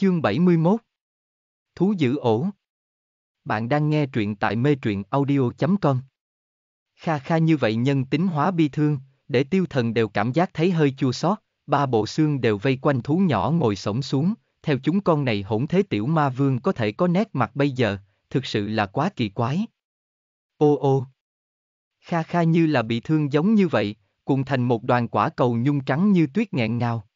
Chương 71 Thú giữ ổ Bạn đang nghe truyện tại mê truyện audio.com Kha kha như vậy nhân tính hóa bi thương, để tiêu thần đều cảm giác thấy hơi chua xót ba bộ xương đều vây quanh thú nhỏ ngồi sổng xuống, theo chúng con này hỗn thế tiểu ma vương có thể có nét mặt bây giờ, thực sự là quá kỳ quái. Ô ô Kha kha như là bị thương giống như vậy, cùng thành một đoàn quả cầu nhung trắng như tuyết nghẹn ngào.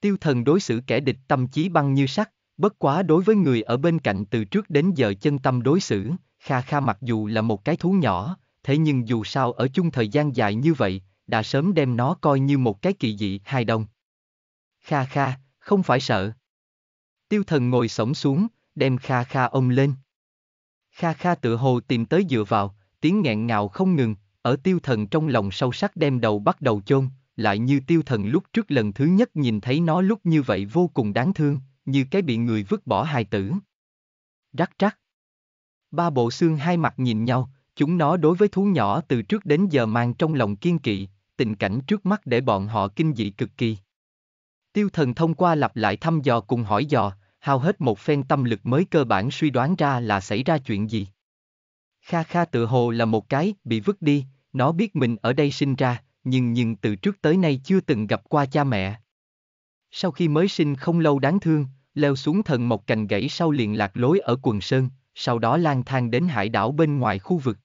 Tiêu thần đối xử kẻ địch tâm trí băng như sắt, bất quá đối với người ở bên cạnh từ trước đến giờ chân tâm đối xử, Kha Kha mặc dù là một cái thú nhỏ, thế nhưng dù sao ở chung thời gian dài như vậy, đã sớm đem nó coi như một cái kỳ dị hài đồng. Kha Kha, không phải sợ. Tiêu thần ngồi sổng xuống, đem Kha Kha ôm lên. Kha Kha tựa hồ tìm tới dựa vào, tiếng nghẹn ngào không ngừng, ở tiêu thần trong lòng sâu sắc đem đầu bắt đầu chôn, lại như tiêu thần lúc trước lần thứ nhất nhìn thấy nó lúc như vậy vô cùng đáng thương, như cái bị người vứt bỏ hài tử. Rắc rắc. Ba bộ xương hai mặt nhìn nhau, chúng nó đối với thú nhỏ từ trước đến giờ mang trong lòng kiên kỵ, tình cảnh trước mắt để bọn họ kinh dị cực kỳ. Tiêu thần thông qua lặp lại thăm dò cùng hỏi dò, hao hết một phen tâm lực mới cơ bản suy đoán ra là xảy ra chuyện gì. Kha Kha tự hồ là một cái bị vứt đi, nó biết mình ở đây sinh ra, nhưng nhưng từ trước tới nay chưa từng gặp qua cha mẹ. Sau khi mới sinh không lâu đáng thương, leo xuống thần một cành gãy sau liền lạc lối ở quần sơn, sau đó lang thang đến hải đảo bên ngoài khu vực.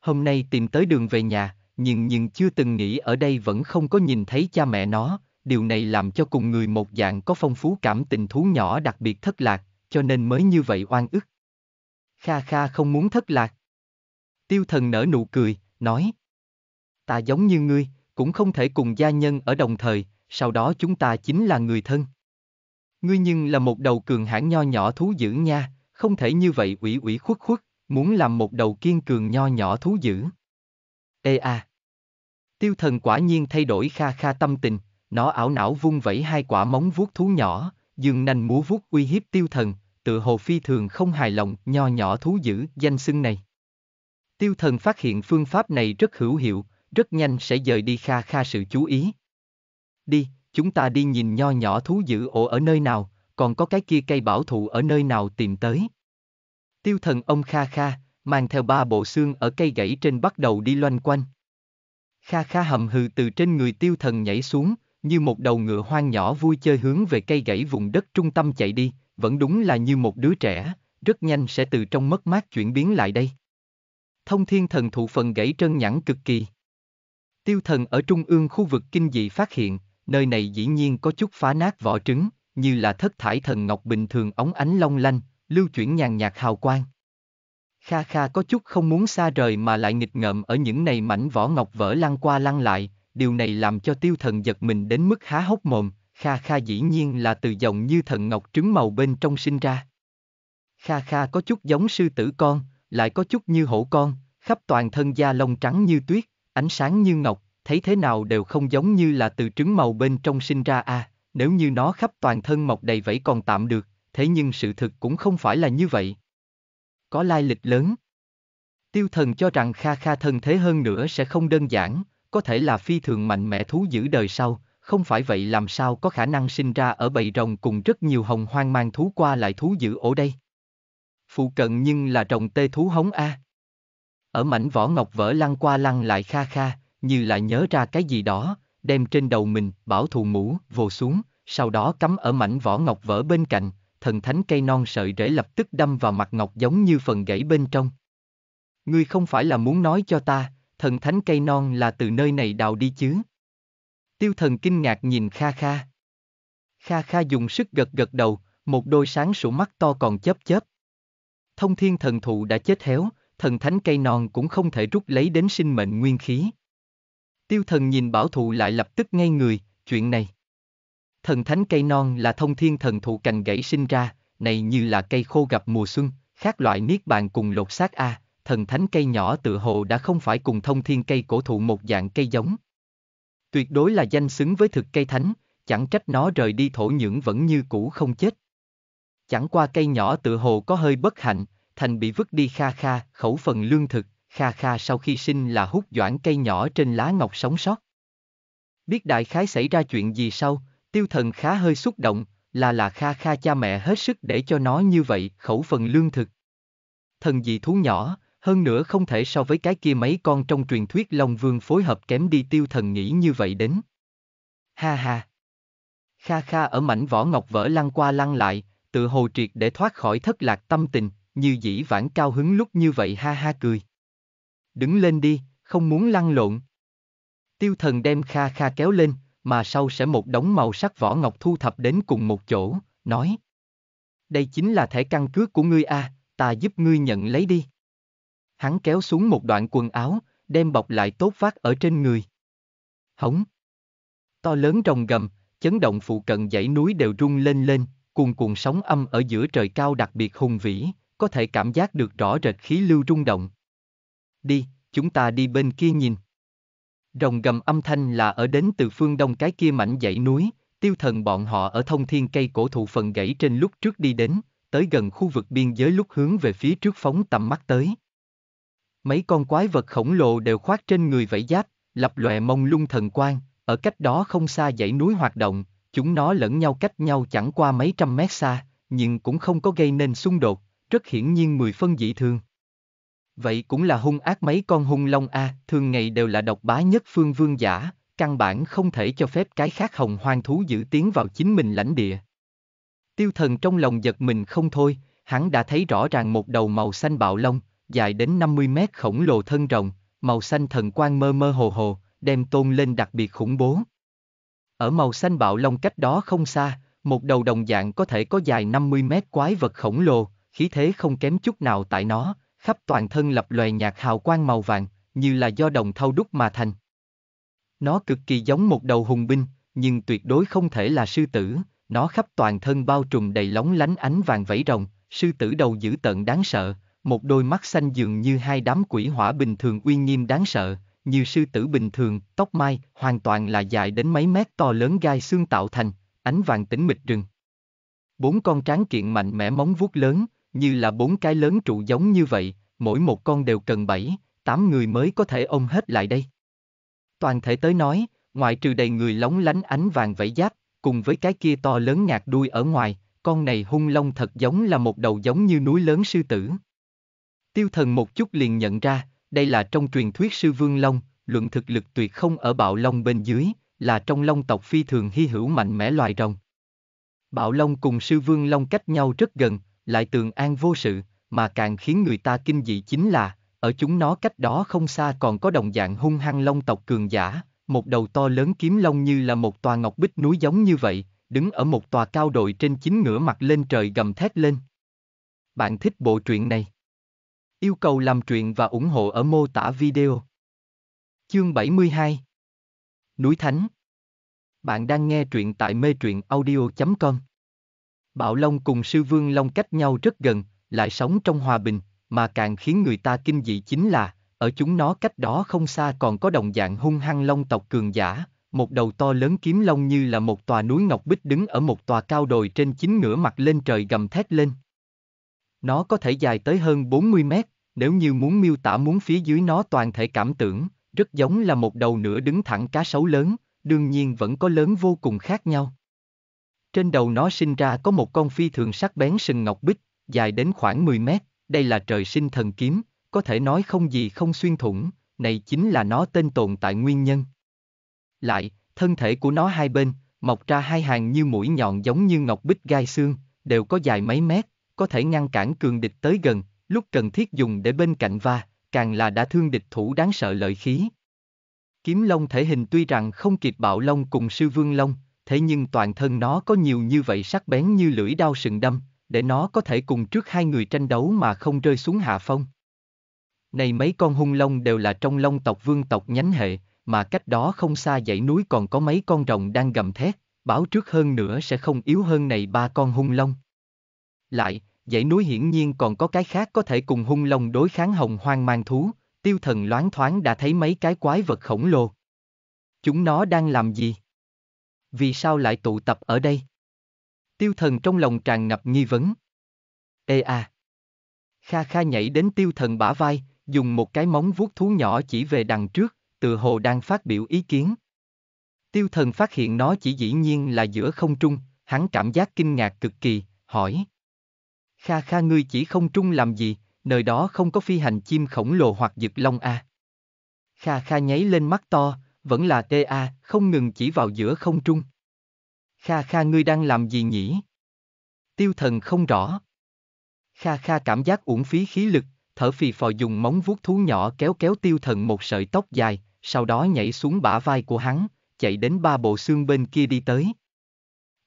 Hôm nay tìm tới đường về nhà, nhưng nhưng chưa từng nghĩ ở đây vẫn không có nhìn thấy cha mẹ nó, điều này làm cho cùng người một dạng có phong phú cảm tình thú nhỏ đặc biệt thất lạc, cho nên mới như vậy oan ức. Kha kha không muốn thất lạc. Tiêu thần nở nụ cười, nói ta giống như ngươi, cũng không thể cùng gia nhân ở đồng thời, sau đó chúng ta chính là người thân. Ngươi nhưng là một đầu cường hãn nho nhỏ thú dữ nha, không thể như vậy ủy ủy khuất khuất, muốn làm một đầu kiên cường nho nhỏ thú dữ. Ê à! Tiêu thần quả nhiên thay đổi kha kha tâm tình, nó ảo não vung vẩy hai quả móng vuốt thú nhỏ, dường nành múa vuốt uy hiếp tiêu thần, tự hồ phi thường không hài lòng nho nhỏ thú dữ danh xưng này. Tiêu thần phát hiện phương pháp này rất hữu hiệu, rất nhanh sẽ dời đi kha kha sự chú ý. Đi, chúng ta đi nhìn nho nhỏ thú dữ ổ ở nơi nào, còn có cái kia cây bảo thụ ở nơi nào tìm tới. Tiêu thần ông kha kha, mang theo ba bộ xương ở cây gãy trên bắt đầu đi loanh quanh. Kha kha hầm hừ từ trên người tiêu thần nhảy xuống, như một đầu ngựa hoang nhỏ vui chơi hướng về cây gãy vùng đất trung tâm chạy đi, vẫn đúng là như một đứa trẻ, rất nhanh sẽ từ trong mất mát chuyển biến lại đây. Thông thiên thần thụ phần gãy trơn nhẵn cực kỳ. Tiêu thần ở trung ương khu vực kinh dị phát hiện, nơi này dĩ nhiên có chút phá nát vỏ trứng, như là thất thải thần ngọc bình thường ống ánh long lanh, lưu chuyển nhàn nhạt hào quang. Kha Kha có chút không muốn xa rời mà lại nghịch ngợm ở những này mảnh vỏ ngọc vỡ lăn qua lăn lại, điều này làm cho tiêu thần giật mình đến mức há hốc mồm, Kha Kha dĩ nhiên là từ dòng như thần ngọc trứng màu bên trong sinh ra. Kha Kha có chút giống sư tử con, lại có chút như hổ con, khắp toàn thân da lông trắng như tuyết, ánh sáng như ngọc, thấy thế nào đều không giống như là từ trứng màu bên trong sinh ra a, à, nếu như nó khắp toàn thân mọc đầy vẫy còn tạm được, thế nhưng sự thực cũng không phải là như vậy. Có lai lịch lớn. Tiêu thần cho rằng Kha Kha thân thế hơn nữa sẽ không đơn giản, có thể là phi thường mạnh mẽ thú giữ đời sau, không phải vậy làm sao có khả năng sinh ra ở bầy rồng cùng rất nhiều hồng hoang mang thú qua lại thú giữ ổ đây. Phụ cận nhưng là rồng tê thú hống A. Ở mảnh vỏ ngọc vỡ lăn qua lăn lại kha kha, như lại nhớ ra cái gì đó, đem trên đầu mình bảo thù mũ vồ xuống, sau đó cắm ở mảnh vỏ ngọc vỡ bên cạnh, thần thánh cây non sợi rễ lập tức đâm vào mặt ngọc giống như phần gãy bên trong. Ngươi không phải là muốn nói cho ta, thần thánh cây non là từ nơi này đào đi chứ? Tiêu thần kinh ngạc nhìn Kha Kha. Kha Kha dùng sức gật gật đầu, một đôi sáng sủa mắt to còn chớp chớp. Thông thiên thần thụ đã chết héo, thần thánh cây non cũng không thể rút lấy đến sinh mệnh nguyên khí. Tiêu thần nhìn bảo thụ lại lập tức ngay người, chuyện này. Thần thánh cây non là thông thiên thần thụ cành gãy sinh ra, này như là cây khô gặp mùa xuân, khác loại niết bàn cùng lột xác A, thần thánh cây nhỏ tự hồ đã không phải cùng thông thiên cây cổ thụ một dạng cây giống. Tuyệt đối là danh xứng với thực cây thánh, chẳng trách nó rời đi thổ nhưỡng vẫn như cũ không chết. Chẳng qua cây nhỏ tự hồ có hơi bất hạnh, thành bị vứt đi kha kha, khẩu phần lương thực, kha kha sau khi sinh là hút doãn cây nhỏ trên lá ngọc sống sót. Biết đại khái xảy ra chuyện gì sau, tiêu thần khá hơi xúc động, là là kha kha cha mẹ hết sức để cho nó như vậy, khẩu phần lương thực. Thần dị thú nhỏ, hơn nữa không thể so với cái kia mấy con trong truyền thuyết Long Vương phối hợp kém đi tiêu thần nghĩ như vậy đến. Ha ha. Kha kha ở mảnh vỏ ngọc vỡ lăn qua lăn lại, tự hồ triệt để thoát khỏi thất lạc tâm tình, như dĩ vãng cao hứng lúc như vậy ha ha cười. Đứng lên đi, không muốn lăn lộn. Tiêu thần đem kha kha kéo lên, mà sau sẽ một đống màu sắc vỏ ngọc thu thập đến cùng một chỗ, nói. Đây chính là thẻ căn cước của ngươi a, à, ta giúp ngươi nhận lấy đi. Hắn kéo xuống một đoạn quần áo, đem bọc lại tốt vát ở trên người. Hống. To lớn rồng gầm, chấn động phụ cận dãy núi đều rung lên lên, cuồn cuộn sóng âm ở giữa trời cao đặc biệt hùng vĩ, có thể cảm giác được rõ rệt khí lưu rung động. Đi, chúng ta đi bên kia nhìn. Rồng gầm âm thanh là ở đến từ phương đông cái kia mảnh dãy núi, tiêu thần bọn họ ở thông thiên cây cổ thụ phần gãy trên lúc trước đi đến, tới gần khu vực biên giới lúc hướng về phía trước phóng tầm mắt tới. Mấy con quái vật khổng lồ đều khoác trên người vảy giáp, lập lòe mông lung thần quang, ở cách đó không xa dãy núi hoạt động, chúng nó lẫn nhau cách nhau chẳng qua mấy trăm mét xa, nhưng cũng không có gây nên xung đột, rất hiển nhiên mười phân dị thường. Vậy cũng là hung ác mấy con hung long a, thường ngày đều là độc bá nhất phương vương giả, căn bản không thể cho phép cái khác hồng hoang thú giữ tiến vào chính mình lãnh địa. Tiêu thần trong lòng giật mình không thôi, hắn đã thấy rõ ràng một đầu màu xanh bạo long, dài đến 50 mét khổng lồ thân rồng, màu xanh thần quang mơ mơ hồ hồ, đem tôn lên đặc biệt khủng bố. Ở màu xanh bạo long cách đó không xa, một đầu đồng dạng có thể có dài 50 mét quái vật khổng lồ, khí thế không kém chút nào tại nó, khắp toàn thân lập lòe nhạt hào quang màu vàng, như là do đồng thau đúc mà thành. Nó cực kỳ giống một đầu hùng binh, nhưng tuyệt đối không thể là sư tử, nó khắp toàn thân bao trùm đầy lóng lánh ánh vàng vẫy rồng, sư tử đầu dữ tận đáng sợ, một đôi mắt xanh dường như hai đám quỷ hỏa bình thường uy nghiêm đáng sợ, như sư tử bình thường, tóc mai, hoàn toàn là dài đến mấy mét to lớn gai xương tạo thành, ánh vàng tĩnh mịch rừng. Bốn con tráng kiện mạnh mẽ móng vuốt lớn, như là bốn cái lớn trụ giống như vậy, mỗi một con đều cần bảy, tám người mới có thể ôm hết lại đây. Toàn thể tới nói, ngoại trừ đầy người lóng lánh ánh vàng vẫy giáp, cùng với cái kia to lớn ngạc đuôi ở ngoài, con này hung long thật giống là một đầu giống như núi lớn sư tử. Tiêu thần một chút liền nhận ra, đây là trong truyền thuyết sư vương long, luận thực lực tuyệt không ở bạo long bên dưới, là trong long tộc phi thường hy hữu mạnh mẽ loài rồng. Bạo long cùng sư vương long cách nhau rất gần, lại tường an vô sự, mà càng khiến người ta kinh dị chính là, ở chúng nó cách đó không xa còn có đồng dạng hung hăng long tộc cường giả, một đầu to lớn kiếm long như là một tòa ngọc bích núi giống như vậy, đứng ở một tòa cao đội trên chính ngửa mặt lên trời gầm thét lên. Bạn thích bộ truyện này? Yêu cầu làm truyện và ủng hộ ở mô tả video. Chương 72 Núi Thánh Bạn đang nghe truyện tại mê truyện audio.com Bạo Long cùng Sư Vương Long cách nhau rất gần, lại sống trong hòa bình, mà càng khiến người ta kinh dị chính là, ở chúng nó cách đó không xa còn có đồng dạng hung hăng long tộc cường giả, một đầu to lớn kiếm long như là một tòa núi ngọc bích đứng ở một tòa cao đồi trên chính ngửa mặt lên trời gầm thét lên. Nó có thể dài tới hơn 40 mét, nếu như muốn miêu tả muốn phía dưới nó toàn thể cảm tưởng, rất giống là một đầu nửa đứng thẳng cá sấu lớn, đương nhiên vẫn có lớn vô cùng khác nhau. Trên đầu nó sinh ra có một con phi thường sắc bén sừng ngọc bích, dài đến khoảng 10 mét, đây là trời sinh thần kiếm, có thể nói không gì không xuyên thủng, này chính là nó tên tồn tại nguyên nhân. Lại, thân thể của nó hai bên, mọc ra hai hàng như mũi nhọn giống như ngọc bích gai xương, đều có dài mấy mét, có thể ngăn cản cường địch tới gần, lúc cần thiết dùng để bên cạnh va, càng là đã thương địch thủ đáng sợ lợi khí. Kiếm long thể hình tuy rằng không kịp bạo long cùng sư vương long, thế nhưng toàn thân nó có nhiều như vậy sắc bén như lưỡi đao sừng đâm, để nó có thể cùng trước hai người tranh đấu mà không rơi xuống hạ phong. Này mấy con hung long đều là trong long tộc vương tộc nhánh hệ, mà cách đó không xa dãy núi còn có mấy con rồng đang gầm thét, báo trước hơn nữa sẽ không yếu hơn này ba con hung long. Lại, dãy núi hiển nhiên còn có cái khác có thể cùng hung long đối kháng hồng hoang mang thú, tiêu thần loáng thoáng đã thấy mấy cái quái vật khổng lồ. Chúng nó đang làm gì? vì sao lại tụ tập ở đây? Tiêu thần trong lòng tràn ngập nghi vấn. Ê à! Kha kha nhảy đến tiêu thần bả vai, dùng một cái móng vuốt thú nhỏ chỉ về đằng trước, tựa hồ đang phát biểu ý kiến. Tiêu thần phát hiện nó chỉ dĩ nhiên là giữa không trung, hắn cảm giác kinh ngạc cực kỳ, hỏi. Kha kha ngươi chỉ không trung làm gì, nơi đó không có phi hành chim khổng lồ hoặc giật long a. À. Kha kha nháy lên mắt to, vẫn là TA, không ngừng chỉ vào giữa không trung. Kha kha ngươi đang làm gì nhỉ? Tiêu thần không rõ. Kha kha cảm giác uổng phí khí lực, thở phì phò dùng móng vuốt thú nhỏ kéo kéo tiêu thần một sợi tóc dài, sau đó nhảy xuống bả vai của hắn, chạy đến ba bộ xương bên kia đi tới.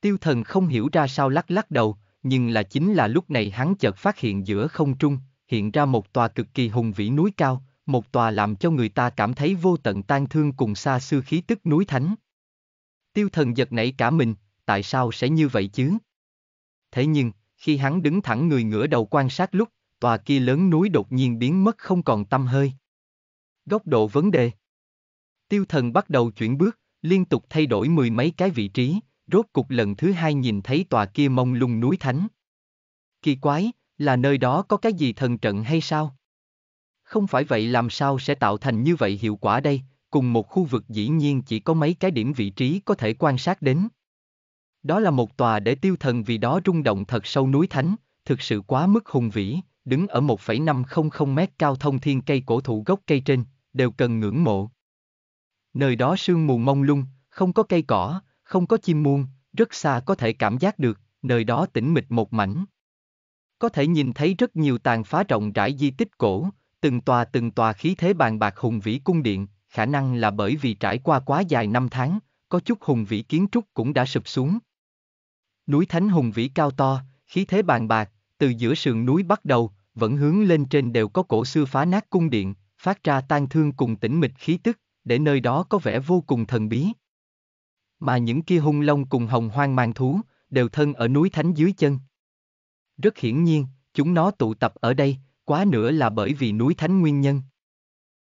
Tiêu thần không hiểu ra sao lắc lắc đầu, nhưng là chính là lúc này hắn chợt phát hiện giữa không trung, hiện ra một tòa cực kỳ hùng vĩ núi cao, một tòa làm cho người ta cảm thấy vô tận tan thương cùng xa xưa khí tức núi thánh. Tiêu thần giật nảy cả mình, tại sao sẽ như vậy chứ? Thế nhưng, khi hắn đứng thẳng người ngửa đầu quan sát lúc, tòa kia lớn núi đột nhiên biến mất không còn tâm hơi. Góc độ vấn đề Tiêu thần bắt đầu chuyển bước, liên tục thay đổi mười mấy cái vị trí, rốt cục lần thứ hai nhìn thấy tòa kia mông lung núi thánh. Kỳ quái, là nơi đó có cái gì thần trận hay sao? Không phải vậy làm sao sẽ tạo thành như vậy hiệu quả đây, cùng một khu vực dĩ nhiên chỉ có mấy cái điểm vị trí có thể quan sát đến. Đó là một tòa để tiêu thần vì đó rung động thật sâu núi thánh, thực sự quá mức hùng vĩ, đứng ở 1,500 mét cao thông thiên cây cổ thụ gốc cây trên, đều cần ngưỡng mộ. Nơi đó sương mù mông lung, không có cây cỏ, không có chim muông, rất xa có thể cảm giác được, nơi đó tĩnh mịch một mảnh. Có thể nhìn thấy rất nhiều tàn phá rộng rãi di tích cổ, Từng tòa từng tòa khí thế bàn bạc hùng vĩ cung điện, khả năng là bởi vì trải qua quá dài năm tháng, có chút hùng vĩ kiến trúc cũng đã sụp xuống. Núi Thánh hùng vĩ cao to, khí thế bàn bạc, từ giữa sườn núi bắt đầu, vẫn hướng lên trên đều có cổ xưa phá nát cung điện, phát ra tan thương cùng tĩnh mịch khí tức, để nơi đó có vẻ vô cùng thần bí. Mà những kia hung long cùng hồng hoang mang thú, đều thân ở núi Thánh dưới chân. Rất hiển nhiên, chúng nó tụ tập ở đây, quá nữa là bởi vì núi Thánh nguyên nhân.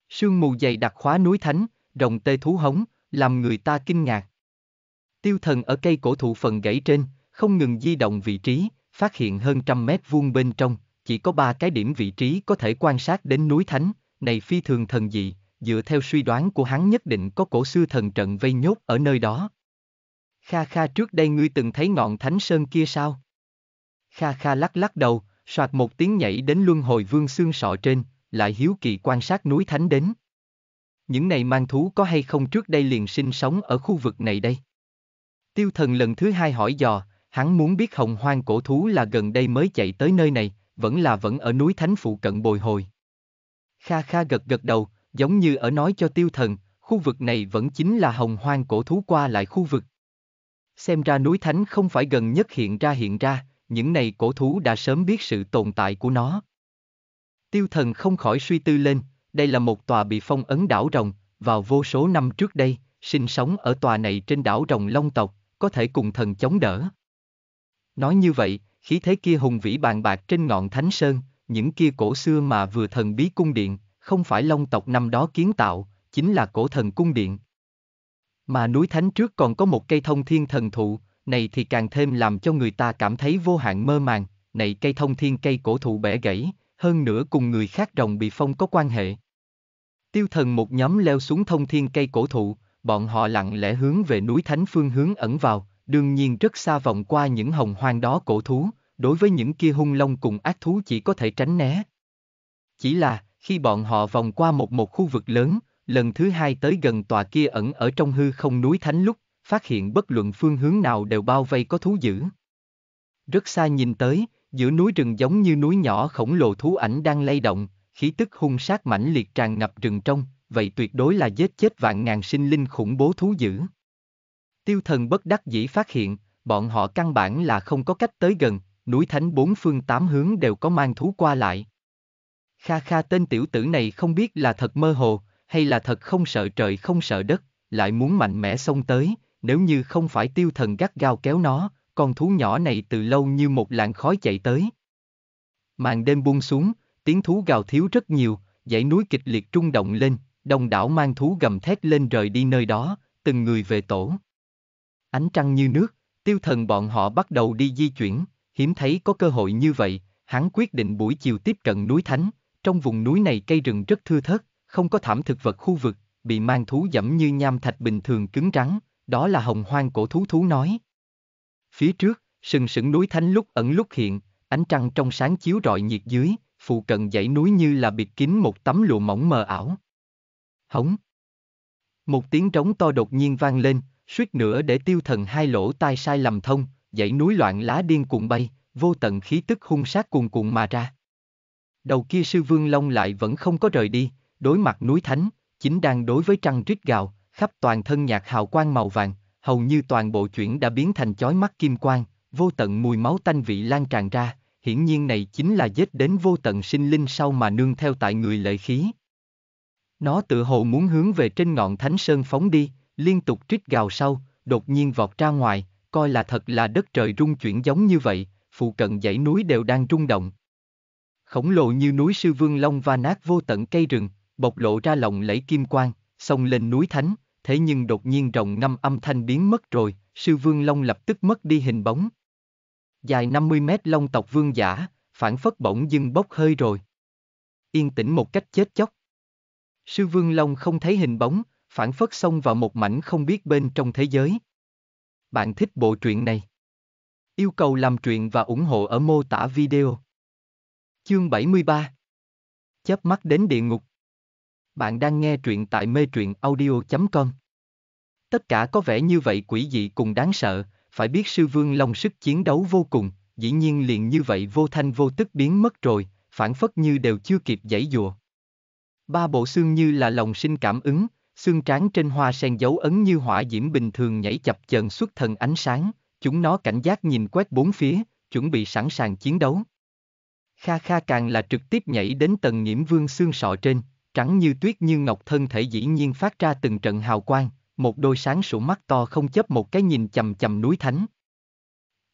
Sương mù dày đặc khóa núi Thánh, rồng tê thú hống, làm người ta kinh ngạc. Tiêu thần ở cây cổ thụ phần gãy trên, không ngừng di động vị trí, phát hiện hơn trăm mét vuông bên trong, chỉ có ba cái điểm vị trí có thể quan sát đến núi Thánh, này phi thường thần dị, dựa theo suy đoán của hắn nhất định có cổ xưa thần trận vây nhốt ở nơi đó. Kha kha trước đây ngươi từng thấy ngọn thánh sơn kia sao? Kha kha lắc lắc đầu, soạt một tiếng nhảy đến luân hồi vương xương sọ trên, lại hiếu kỳ quan sát núi thánh đến. Những này mang thú có hay không trước đây liền sinh sống ở khu vực này đây? Tiêu thần lần thứ hai hỏi dò, hắn muốn biết hồng hoang cổ thú là gần đây mới chạy tới nơi này, vẫn là vẫn ở núi thánh phụ cận bồi hồi. Kha kha gật gật đầu, giống như ở nói cho tiêu thần, khu vực này vẫn chính là hồng hoang cổ thú qua lại khu vực. Xem ra núi thánh không phải gần nhất hiện ra hiện ra, những này cổ thú đã sớm biết sự tồn tại của nó. Tiêu thần không khỏi suy tư lên, đây là một tòa bị phong ấn đảo rồng, vào vô số năm trước đây, sinh sống ở tòa này trên đảo rồng long tộc, có thể cùng thần chống đỡ. Nói như vậy, khí thế kia hùng vĩ bàn bạc trên ngọn thánh sơn, những kia cổ xưa mà vừa thần bí cung điện, không phải long tộc năm đó kiến tạo, chính là cổ thần cung điện. Mà núi thánh trước còn có một cây thông thiên thần thụ, này thì càng thêm làm cho người ta cảm thấy vô hạn mơ màng, này cây thông thiên cây cổ thụ bẻ gãy, hơn nữa cùng người khác rồng bị phong có quan hệ. Tiêu thần một nhóm leo xuống thông thiên cây cổ thụ, bọn họ lặng lẽ hướng về núi Thánh Phương hướng ẩn vào, đương nhiên rất xa vòng qua những hồng hoang đó cổ thú, đối với những kia hung long cùng ác thú chỉ có thể tránh né. Chỉ là, khi bọn họ vòng qua một một khu vực lớn, lần thứ hai tới gần tòa kia ẩn ở trong hư không núi Thánh lúc phát hiện bất luận phương hướng nào đều bao vây có thú dữ. Rất xa nhìn tới, giữa núi rừng giống như núi nhỏ khổng lồ thú ảnh đang lay động, khí tức hung sát mãnh liệt tràn ngập rừng trong, vậy tuyệt đối là giết chết vạn ngàn sinh linh khủng bố thú dữ. Tiêu thần bất đắc dĩ phát hiện, bọn họ căn bản là không có cách tới gần, núi thánh bốn phương tám hướng đều có mang thú qua lại. Kha kha tên tiểu tử này không biết là thật mơ hồ, hay là thật không sợ trời không sợ đất, lại muốn mạnh mẽ xông tới, nếu như không phải tiêu thần gắt gao kéo nó, con thú nhỏ này từ lâu như một làn khói chạy tới. Màn đêm buông xuống, tiếng thú gào thiếu rất nhiều, dãy núi kịch liệt trung động lên, đông đảo mang thú gầm thét lên rời đi nơi đó, từng người về tổ. Ánh trăng như nước, tiêu thần bọn họ bắt đầu đi di chuyển, hiếm thấy có cơ hội như vậy, hắn quyết định buổi chiều tiếp cận núi Thánh, trong vùng núi này cây rừng rất thưa thớt, không có thảm thực vật khu vực, bị mang thú dẫm như nham thạch bình thường cứng rắn, đó là hồng hoang cổ thú thú nói. Phía trước, sừng sững núi thánh lúc ẩn lúc hiện, ánh trăng trong sáng chiếu rọi nhiệt dưới, phụ cận dãy núi như là biệt kín một tấm lụa mỏng mờ ảo. Hống. Một tiếng trống to đột nhiên vang lên, suýt nữa để tiêu thần hai lỗ tai sai lầm thông, dãy núi loạn lá điên cuộn bay, vô tận khí tức hung sát cuồn cuộn mà ra. Đầu kia sư vương long lại vẫn không có rời đi, đối mặt núi thánh, chính đang đối với trăng rít gào, khắp toàn thân nhạc hào quang màu vàng, hầu như toàn bộ chuyển đã biến thành chói mắt kim quang, vô tận mùi máu tanh vị lan tràn ra, hiển nhiên này chính là giết đến vô tận sinh linh sau mà nương theo tại người lợi khí. Nó tự hồ muốn hướng về trên ngọn thánh sơn phóng đi, liên tục trích gào sau, đột nhiên vọt ra ngoài, coi là thật là đất trời rung chuyển giống như vậy, phụ cận dãy núi đều đang rung động. Khổng lồ như núi sư vương long va nát vô tận cây rừng, bộc lộ ra lòng lẫy kim quang, xông lên núi thánh, thế nhưng đột nhiên rồng ngâm âm thanh biến mất rồi, sư vương long lập tức mất đi hình bóng. Dài 50 mét long tộc vương giả, phản phất bỗng dưng bốc hơi rồi. Yên tĩnh một cách chết chóc. Sư vương long không thấy hình bóng, phản phất xông vào một mảnh không biết bên trong thế giới. Bạn thích bộ truyện này? Yêu cầu làm truyện và ủng hộ ở mô tả video. Chương 73 Chớp mắt đến địa ngục bạn đang nghe truyện tại mê truyện audio.com. Tất cả có vẻ như vậy quỷ dị cùng đáng sợ, phải biết sư vương long sức chiến đấu vô cùng, dĩ nhiên liền như vậy vô thanh vô tức biến mất rồi, phản phất như đều chưa kịp giãy dùa. Ba bộ xương như là lòng sinh cảm ứng, xương trán trên hoa sen dấu ấn như hỏa diễm bình thường nhảy chập chờn xuất thần ánh sáng, chúng nó cảnh giác nhìn quét bốn phía, chuẩn bị sẵn sàng chiến đấu. Kha kha càng là trực tiếp nhảy đến tầng nhiễm vương xương sọ trên, trắng như tuyết như ngọc thân thể dĩ nhiên phát ra từng trận hào quang, một đôi sáng sủa mắt to không chấp một cái nhìn chầm chầm núi thánh.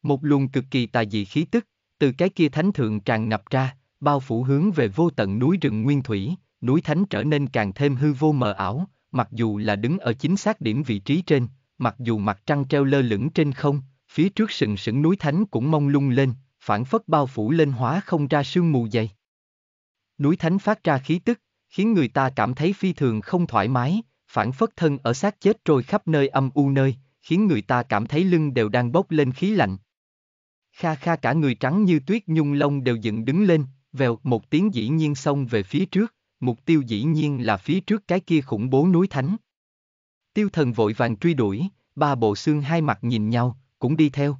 Một luồng cực kỳ tà dị khí tức, từ cái kia thánh thượng tràn ngập ra, bao phủ hướng về vô tận núi rừng nguyên thủy, núi thánh trở nên càng thêm hư vô mờ ảo, mặc dù là đứng ở chính xác điểm vị trí trên, mặc dù mặt trăng treo lơ lửng trên không, phía trước sừng sững núi thánh cũng mông lung lên, phản phất bao phủ lên hóa không ra sương mù dày. Núi thánh phát ra khí tức, khiến người ta cảm thấy phi thường không thoải mái, phản phất thân ở xác chết trôi khắp nơi âm u nơi, khiến người ta cảm thấy lưng đều đang bốc lên khí lạnh. Kha kha cả người trắng như tuyết nhung lông đều dựng đứng lên, vèo một tiếng dĩ nhiên xông về phía trước, mục tiêu dĩ nhiên là phía trước cái kia khủng bố núi thánh. Tiêu thần vội vàng truy đuổi, ba bộ xương hai mặt nhìn nhau, cũng đi theo.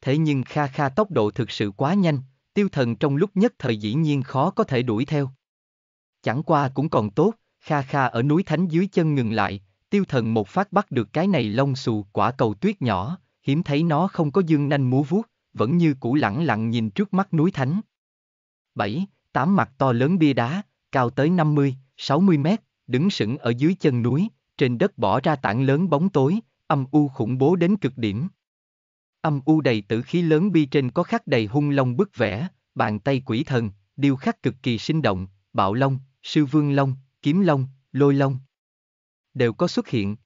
Thế nhưng kha kha tốc độ thực sự quá nhanh, tiêu thần trong lúc nhất thời dĩ nhiên khó có thể đuổi theo. Chẳng qua cũng còn tốt, kha kha ở núi thánh dưới chân ngừng lại, tiêu thần một phát bắt được cái này lông xù quả cầu tuyết nhỏ, hiếm thấy nó không có dương nanh múa vuốt, vẫn như cũ lẳng lặng nhìn trước mắt núi thánh. 7. Tám mặt to lớn bia đá, cao tới 50, 60 mét, đứng sững ở dưới chân núi, trên đất bỏ ra tảng lớn bóng tối, âm u khủng bố đến cực điểm. Âm u đầy tử khí lớn bi trên có khắc đầy hung long bức vẽ, bàn tay quỷ thần, điêu khắc cực kỳ sinh động, bạo long, sư vương long, kiếm long, lôi long. Đều có xuất hiện.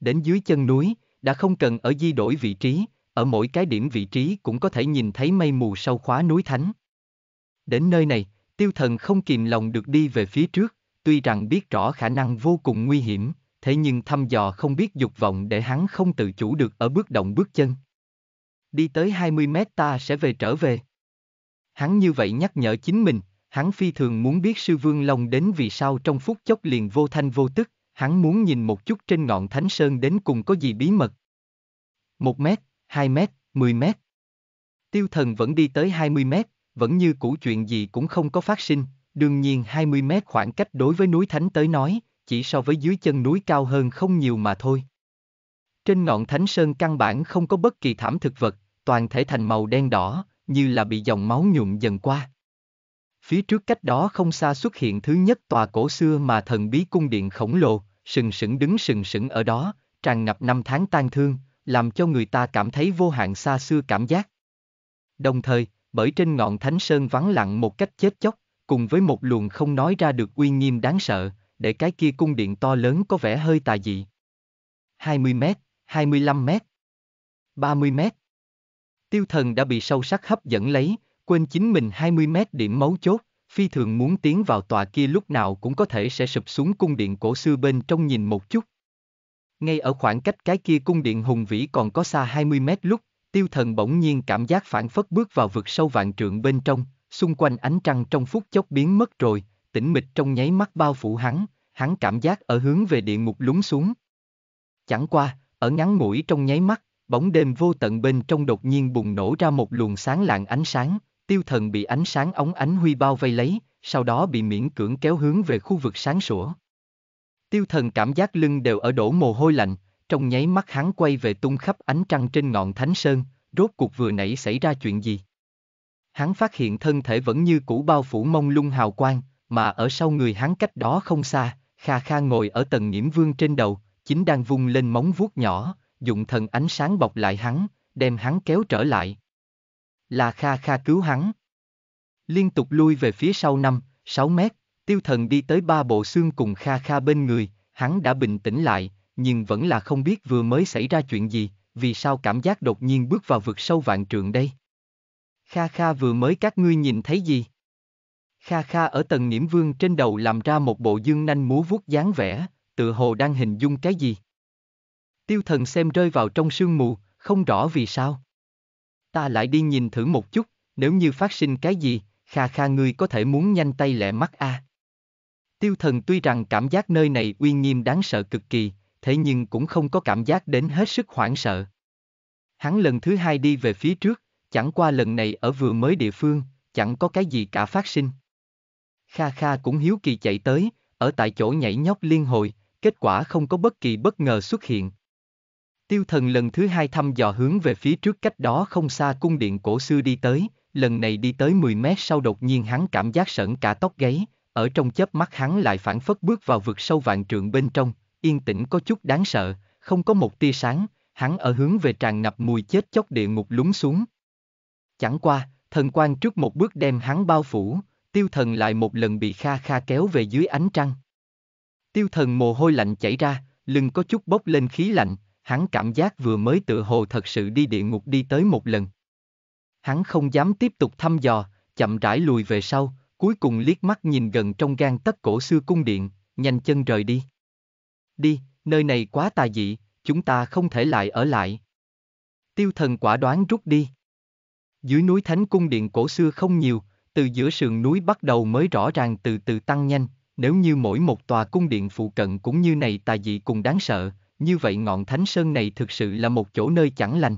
Đến dưới chân núi, đã không cần ở di đổi vị trí, ở mỗi cái điểm vị trí cũng có thể nhìn thấy mây mù sâu khóa núi thánh. Đến nơi này, tiêu thần không kìm lòng được đi về phía trước, tuy rằng biết rõ khả năng vô cùng nguy hiểm, thế nhưng thăm dò không biết dục vọng để hắn không tự chủ được ở bước động bước chân. Đi tới 20 mét ta sẽ về trở về. Hắn như vậy nhắc nhở chính mình, hắn phi thường muốn biết sư vương long đến vì sao trong phút chốc liền vô thanh vô tức, hắn muốn nhìn một chút trên ngọn thánh sơn đến cùng có gì bí mật. Một mét, hai mét, mười mét. Tiêu thần vẫn đi tới hai mươi mét, vẫn như cũ chuyện gì cũng không có phát sinh, đương nhiên hai mươi mét khoảng cách đối với núi Thánh tới nói, chỉ so với dưới chân núi cao hơn không nhiều mà thôi. Trên ngọn Thánh Sơn căn bản không có bất kỳ thảm thực vật, toàn thể thành màu đen đỏ, như là bị dòng máu nhuộm dần qua. Phía trước cách đó không xa xuất hiện thứ nhất tòa cổ xưa mà thần bí cung điện khổng lồ, sừng sững đứng sừng sững ở đó, tràn ngập năm tháng tan thương, làm cho người ta cảm thấy vô hạn xa xưa cảm giác. Đồng thời, bởi trên ngọn thánh sơn vắng lặng một cách chết chóc, cùng với một luồng không nói ra được uy nghiêm đáng sợ, để cái kia cung điện to lớn có vẻ hơi tà dị. 20 mét, 25 mét, 30 mét. Tiêu thần đã bị sâu sắc hấp dẫn lấy, quên chính mình 20 mét điểm mấu chốt, phi thường muốn tiến vào tòa kia lúc nào cũng có thể sẽ sụp xuống cung điện cổ xưa bên trong nhìn một chút. Ngay ở khoảng cách cái kia cung điện hùng vĩ còn có xa 20 mét lúc, tiêu thần bỗng nhiên cảm giác phản phất bước vào vực sâu vạn trượng bên trong, xung quanh ánh trăng trong phút chốc biến mất rồi, tĩnh mịch trong nháy mắt bao phủ hắn, hắn cảm giác ở hướng về địa ngục lúng xuống. Chẳng qua, ở ngắn ngủi trong nháy mắt, bóng đêm vô tận bên trong đột nhiên bùng nổ ra một luồng sáng lạng ánh sáng, Tiêu thần bị ánh sáng ống ánh huy bao vây lấy, sau đó bị miễn cưỡng kéo hướng về khu vực sáng sủa. Tiêu thần cảm giác lưng đều ở đổ mồ hôi lạnh, trong nháy mắt hắn quay về tung khắp ánh trăng trên ngọn thánh sơn, rốt cuộc vừa nãy xảy ra chuyện gì. Hắn phát hiện thân thể vẫn như cũ bao phủ mông lung hào quang, mà ở sau người hắn cách đó không xa, Kha Kha ngồi ở tầng nhiễm vương trên đầu, chính đang vung lên móng vuốt nhỏ, dùng thần ánh sáng bọc lại hắn, đem hắn kéo trở lại là Kha Kha cứu hắn. Liên tục lui về phía sau 5, 6 mét, tiêu thần đi tới ba bộ xương cùng Kha Kha bên người, hắn đã bình tĩnh lại, nhưng vẫn là không biết vừa mới xảy ra chuyện gì, vì sao cảm giác đột nhiên bước vào vực sâu vạn trượng đây. Kha Kha vừa mới các ngươi nhìn thấy gì? Kha Kha ở tầng niệm vương trên đầu làm ra một bộ dương nanh múa vuốt dáng vẻ, tự hồ đang hình dung cái gì. Tiêu thần xem rơi vào trong sương mù, không rõ vì sao. Ta lại đi nhìn thử một chút, nếu như phát sinh cái gì, kha kha ngươi có thể muốn nhanh tay lẹ mắt a. À. Tiêu thần tuy rằng cảm giác nơi này uy nghiêm đáng sợ cực kỳ, thế nhưng cũng không có cảm giác đến hết sức hoảng sợ. Hắn lần thứ hai đi về phía trước, chẳng qua lần này ở vừa mới địa phương, chẳng có cái gì cả phát sinh. Kha Kha cũng hiếu kỳ chạy tới, ở tại chỗ nhảy nhóc liên hồi, kết quả không có bất kỳ bất ngờ xuất hiện. Tiêu thần lần thứ hai thăm dò hướng về phía trước cách đó không xa cung điện cổ xưa đi tới, lần này đi tới 10 mét sau đột nhiên hắn cảm giác sợn cả tóc gáy, ở trong chớp mắt hắn lại phản phất bước vào vực sâu vạn trượng bên trong, yên tĩnh có chút đáng sợ, không có một tia sáng, hắn ở hướng về tràn ngập mùi chết chóc địa ngục lúng xuống. Chẳng qua, thần quan trước một bước đem hắn bao phủ, tiêu thần lại một lần bị kha kha kéo về dưới ánh trăng. Tiêu thần mồ hôi lạnh chảy ra, lưng có chút bốc lên khí lạnh, hắn cảm giác vừa mới tự hồ thật sự đi địa ngục đi tới một lần. Hắn không dám tiếp tục thăm dò, chậm rãi lùi về sau, cuối cùng liếc mắt nhìn gần trong gan tất cổ xưa cung điện, nhanh chân rời đi. Đi, nơi này quá tà dị, chúng ta không thể lại ở lại. Tiêu thần quả đoán rút đi. Dưới núi thánh cung điện cổ xưa không nhiều, từ giữa sườn núi bắt đầu mới rõ ràng từ từ tăng nhanh, nếu như mỗi một tòa cung điện phụ cận cũng như này tà dị cùng đáng sợ, như vậy ngọn thánh sơn này thực sự là một chỗ nơi chẳng lành.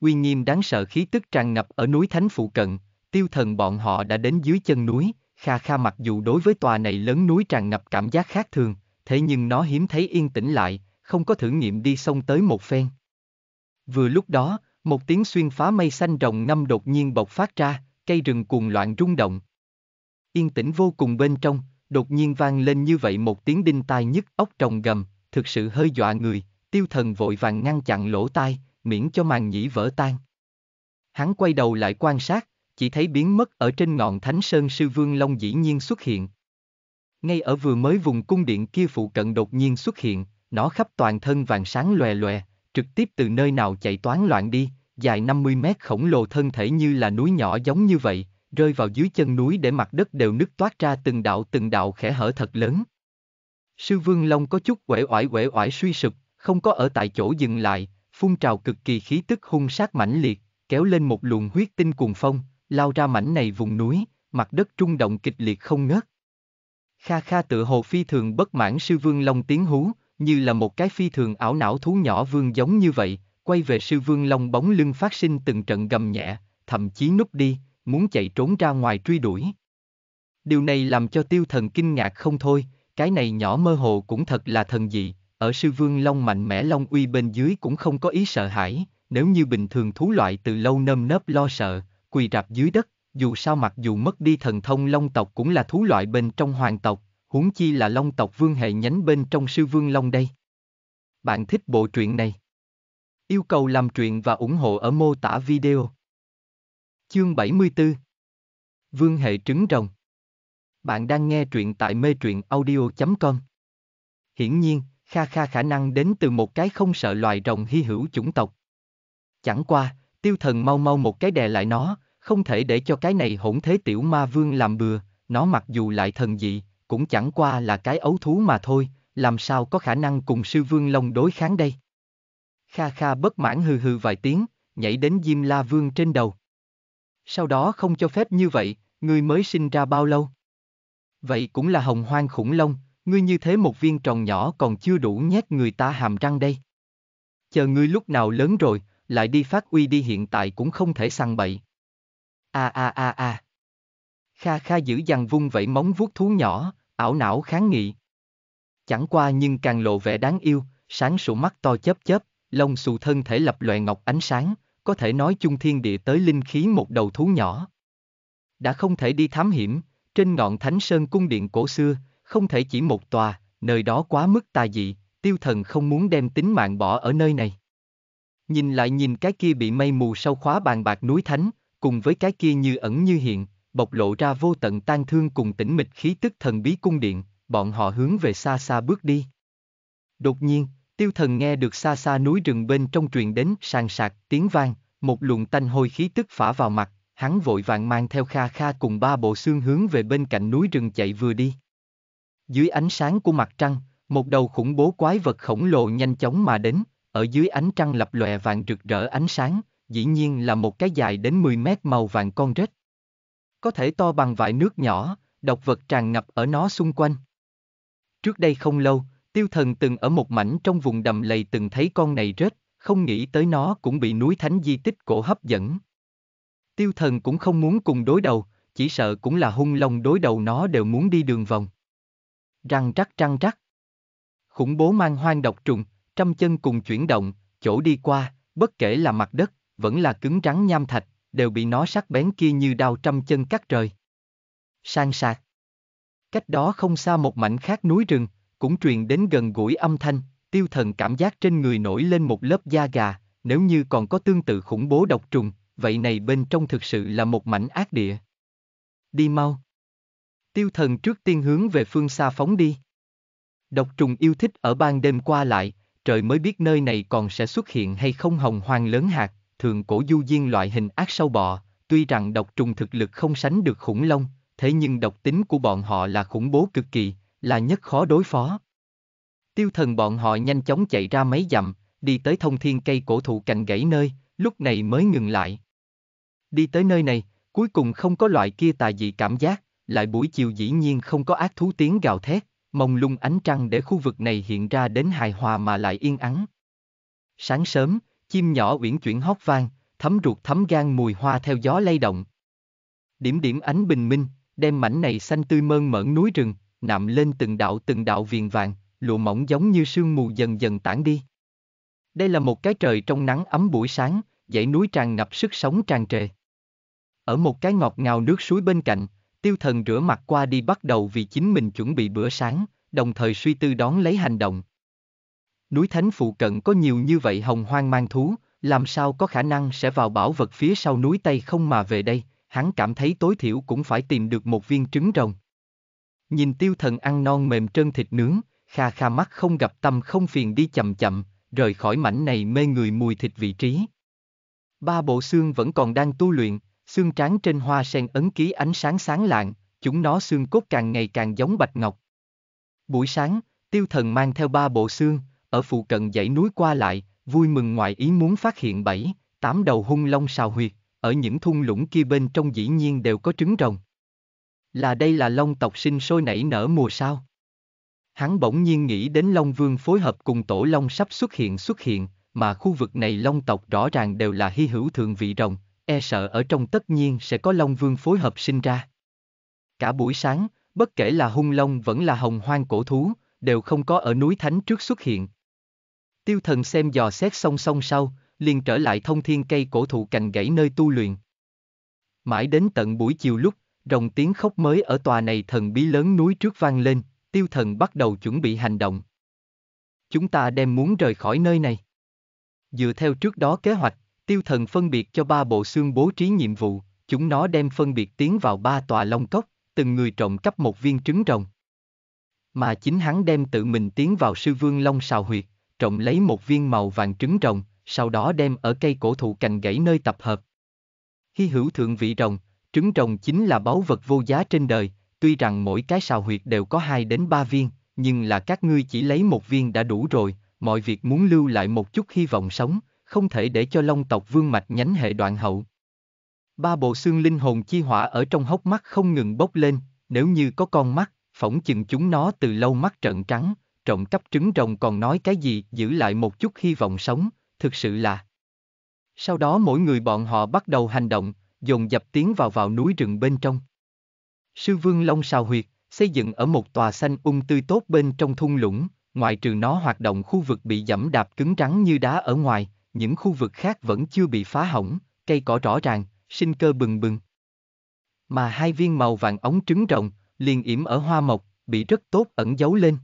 Uy nghiêm đáng sợ khí tức tràn ngập ở núi thánh phụ cận, tiêu thần bọn họ đã đến dưới chân núi, kha kha mặc dù đối với tòa này lớn núi tràn ngập cảm giác khác thường, thế nhưng nó hiếm thấy yên tĩnh lại, không có thử nghiệm đi xông tới một phen. Vừa lúc đó, một tiếng xuyên phá mây xanh rồng ngâm đột nhiên bộc phát ra, cây rừng cuồng loạn rung động. Yên tĩnh vô cùng bên trong, đột nhiên vang lên như vậy một tiếng đinh tai nhức óc trồng gầm, thực sự hơi dọa người, tiêu thần vội vàng ngăn chặn lỗ tai, miễn cho màn nhĩ vỡ tan. Hắn quay đầu lại quan sát, chỉ thấy biến mất ở trên ngọn thánh sơn sư vương long dĩ nhiên xuất hiện. Ngay ở vừa mới vùng cung điện kia phụ cận đột nhiên xuất hiện, nó khắp toàn thân vàng sáng lòe lòe, trực tiếp từ nơi nào chạy toán loạn đi, dài 50 mét khổng lồ thân thể như là núi nhỏ giống như vậy, rơi vào dưới chân núi để mặt đất đều nứt toát ra từng đạo từng đạo khẽ hở thật lớn. Sư Vương Long có chút uể oải uể oải suy sụp, không có ở tại chỗ dừng lại, phun trào cực kỳ khí tức hung sát mãnh liệt, kéo lên một luồng huyết tinh cuồng phong, lao ra mảnh này vùng núi, mặt đất trung động kịch liệt không ngớt. Kha kha tự hồ phi thường bất mãn sư vương long tiếng hú, như là một cái phi thường ảo não thú nhỏ vương giống như vậy, quay về sư vương long bóng lưng phát sinh từng trận gầm nhẹ, thậm chí núp đi, muốn chạy trốn ra ngoài truy đuổi. Điều này làm cho tiêu thần kinh ngạc không thôi, cái này nhỏ mơ hồ cũng thật là thần dị, ở sư vương long mạnh mẽ long uy bên dưới cũng không có ý sợ hãi, nếu như bình thường thú loại từ lâu nơm nớp lo sợ, quỳ rạp dưới đất, dù sao mặc dù mất đi thần thông long tộc cũng là thú loại bên trong hoàng tộc, huống chi là long tộc vương hệ nhánh bên trong sư vương long đây. Bạn thích bộ truyện này? Yêu cầu làm truyện và ủng hộ ở mô tả video. Chương 74 Vương hệ trứng rồng bạn đang nghe truyện tại mê truyện audio.com. Hiển nhiên, Kha Kha khả năng đến từ một cái không sợ loài rồng hy hữu chủng tộc. Chẳng qua, tiêu thần mau mau một cái đè lại nó, không thể để cho cái này hỗn thế tiểu ma vương làm bừa, nó mặc dù lại thần dị, cũng chẳng qua là cái ấu thú mà thôi, làm sao có khả năng cùng sư vương long đối kháng đây. Kha Kha bất mãn hừ hừ vài tiếng, nhảy đến Diêm La Vương trên đầu. Sau đó không cho phép như vậy, ngươi mới sinh ra bao lâu? Vậy cũng là hồng hoang khủng long, ngươi như thế một viên tròn nhỏ còn chưa đủ nhét người ta hàm răng đây. Chờ ngươi lúc nào lớn rồi, lại đi phát uy đi hiện tại cũng không thể săn bậy. A a a a. Kha kha giữ dằn vung vẫy móng vuốt thú nhỏ, ảo não kháng nghị. Chẳng qua nhưng càng lộ vẻ đáng yêu, sáng sụ mắt to chớp chớp, lông xù thân thể lập loè ngọc ánh sáng, có thể nói chung thiên địa tới linh khí một đầu thú nhỏ. Đã không thể đi thám hiểm, trên ngọn Thánh Sơn cung điện cổ xưa, không thể chỉ một tòa, nơi đó quá mức tà dị, tiêu thần không muốn đem tính mạng bỏ ở nơi này. Nhìn lại nhìn cái kia bị mây mù sau khóa bàn bạc núi thánh, cùng với cái kia như ẩn như hiện, bộc lộ ra vô tận tan thương cùng tĩnh mịch khí tức thần bí cung điện, bọn họ hướng về xa xa bước đi. Đột nhiên, tiêu thần nghe được xa xa núi rừng bên trong truyền đến sàn sạc tiếng vang, một luồng tanh hôi khí tức phả vào mặt, hắn vội vàng mang theo Kha Kha cùng ba bộ xương hướng về bên cạnh núi rừng chạy vừa đi. Dưới ánh sáng của mặt trăng, một đầu khủng bố quái vật khổng lồ nhanh chóng mà đến, ở dưới ánh trăng lập lòe vàng rực rỡ ánh sáng, dĩ nhiên là một cái dài đến 10 mét màu vàng con rết. Có thể to bằng vại nước nhỏ, độc vật tràn ngập ở nó xung quanh. Trước đây không lâu, tiêu thần từng ở một mảnh trong vùng đầm lầy từng thấy con này rết, không nghĩ tới nó cũng bị núi thánh di tích cổ hấp dẫn, Tiêu thần cũng không muốn cùng đối đầu, chỉ sợ cũng là hung lông đối đầu nó đều muốn đi đường vòng. Răng rắc răng rắc. Khủng bố mang hoang độc trùng, trăm chân cùng chuyển động, chỗ đi qua, bất kể là mặt đất, vẫn là cứng rắn nham thạch, đều bị nó sắc bén kia như đao trăm chân cắt rời. Sang sạc. Cách đó không xa một mảnh khác núi rừng, cũng truyền đến gần gũi âm thanh, tiêu thần cảm giác trên người nổi lên một lớp da gà, nếu như còn có tương tự khủng bố độc trùng, vậy này bên trong thực sự là một mảnh ác địa. Đi mau. Tiêu thần trước tiên hướng về phương xa phóng đi. Độc trùng yêu thích ở ban đêm qua lại, trời mới biết nơi này còn sẽ xuất hiện hay không hồng hoang lớn hạt, thường cổ du diên loại hình ác sâu bọ, tuy rằng độc trùng thực lực không sánh được khủng long, thế nhưng độc tính của bọn họ là khủng bố cực kỳ, là nhất khó đối phó. Tiêu thần bọn họ nhanh chóng chạy ra mấy dặm, đi tới thông thiên cây cổ thụ cành gãy nơi, lúc này mới ngừng lại. Đi tới nơi này, cuối cùng không có loại kia tà dị cảm giác, lại buổi chiều dĩ nhiên không có ác thú tiếng gào thét, mông lung ánh trăng để khu vực này hiện ra đến hài hòa mà lại yên ắng. Sáng sớm, chim nhỏ uyển chuyển hót vang, thấm ruột thấm gan mùi hoa theo gió lay động. Điểm điểm ánh bình minh, đem mảnh này xanh tươi mơn mởn núi rừng, nạm lên từng đạo từng đạo viền vàng, lụa mỏng giống như sương mù dần dần tản đi. Đây là một cái trời trong nắng ấm buổi sáng, dãy núi tràn ngập sức sống tràn trề. Ở một cái ngọt ngào nước suối bên cạnh, tiêu thần rửa mặt qua đi bắt đầu vì chính mình chuẩn bị bữa sáng, đồng thời suy tư đón lấy hành động. Núi Thánh phụ cận có nhiều như vậy hồng hoang mang thú, làm sao có khả năng sẽ vào bảo vật phía sau núi Tây không mà về đây, hắn cảm thấy tối thiểu cũng phải tìm được một viên trứng rồng. Nhìn tiêu thần ăn non mềm trơn thịt nướng, kha kha mắt không gặp tâm không phiền đi chậm chậm, rời khỏi mảnh này mê người mùi thịt vị trí. Ba bộ xương vẫn còn đang tu luyện, Xương trán trên hoa sen ấn ký ánh sáng sáng lạng, chúng nó xương cốt càng ngày càng giống bạch ngọc. Buổi sáng, tiêu thần mang theo ba bộ xương, ở phụ cận dãy núi qua lại, vui mừng ngoại ý muốn phát hiện bảy, tám đầu hung long sao huyệt, ở những thung lũng kia bên trong dĩ nhiên đều có trứng rồng. Là đây là long tộc sinh sôi nảy nở mùa sao? Hắn bỗng nhiên nghĩ đến Long Vương phối hợp cùng tổ Long sắp xuất hiện xuất hiện, mà khu vực này Long tộc rõ ràng đều là hy hữu thượng vị rồng, e sợ ở trong tất nhiên sẽ có Long Vương phối hợp sinh ra. Cả buổi sáng, bất kể là hung long vẫn là hồng hoang cổ thú, đều không có ở núi Thánh trước xuất hiện. Tiêu thần xem dò xét song song sau, liền trở lại thông thiên cây cổ thụ cành gãy nơi tu luyện. Mãi đến tận buổi chiều lúc, rồng tiếng khóc mới ở tòa này thần bí lớn núi trước vang lên, tiêu thần bắt đầu chuẩn bị hành động. Chúng ta đem muốn rời khỏi nơi này. Dựa theo trước đó kế hoạch, Tiêu thần phân biệt cho ba bộ xương bố trí nhiệm vụ, chúng nó đem phân biệt tiến vào ba tòa long cốc, từng người trộm cắp một viên trứng rồng. Mà chính hắn đem tự mình tiến vào sư vương long xào huyệt, trộm lấy một viên màu vàng trứng rồng, sau đó đem ở cây cổ thụ cành gãy nơi tập hợp. Khi hữu thượng vị rồng, trứng rồng chính là báu vật vô giá trên đời, tuy rằng mỗi cái xào huyệt đều có hai đến ba viên, nhưng là các ngươi chỉ lấy một viên đã đủ rồi, mọi việc muốn lưu lại một chút hy vọng sống, không thể để cho long tộc vương mạch nhánh hệ đoạn hậu. Ba bộ xương linh hồn chi hỏa ở trong hốc mắt không ngừng bốc lên, nếu như có con mắt, phỏng chừng chúng nó từ lâu mắt trận trắng, trọng cấp trứng rồng còn nói cái gì giữ lại một chút hy vọng sống, thực sự là. Sau đó mỗi người bọn họ bắt đầu hành động, dồn dập tiến vào vào núi rừng bên trong. Sư vương Long Sào Huyệt, xây dựng ở một tòa xanh ung tươi tốt bên trong thung lũng, ngoại trừ nó hoạt động khu vực bị dẫm đạp cứng trắng như đá ở ngoài, những khu vực khác vẫn chưa bị phá hỏng, cây cỏ rõ ràng, sinh cơ bừng bừng. Mà hai viên màu vàng ống trứng rồng, liền yểm ở hoa mộc, bị rất tốt ẩn giấu lên.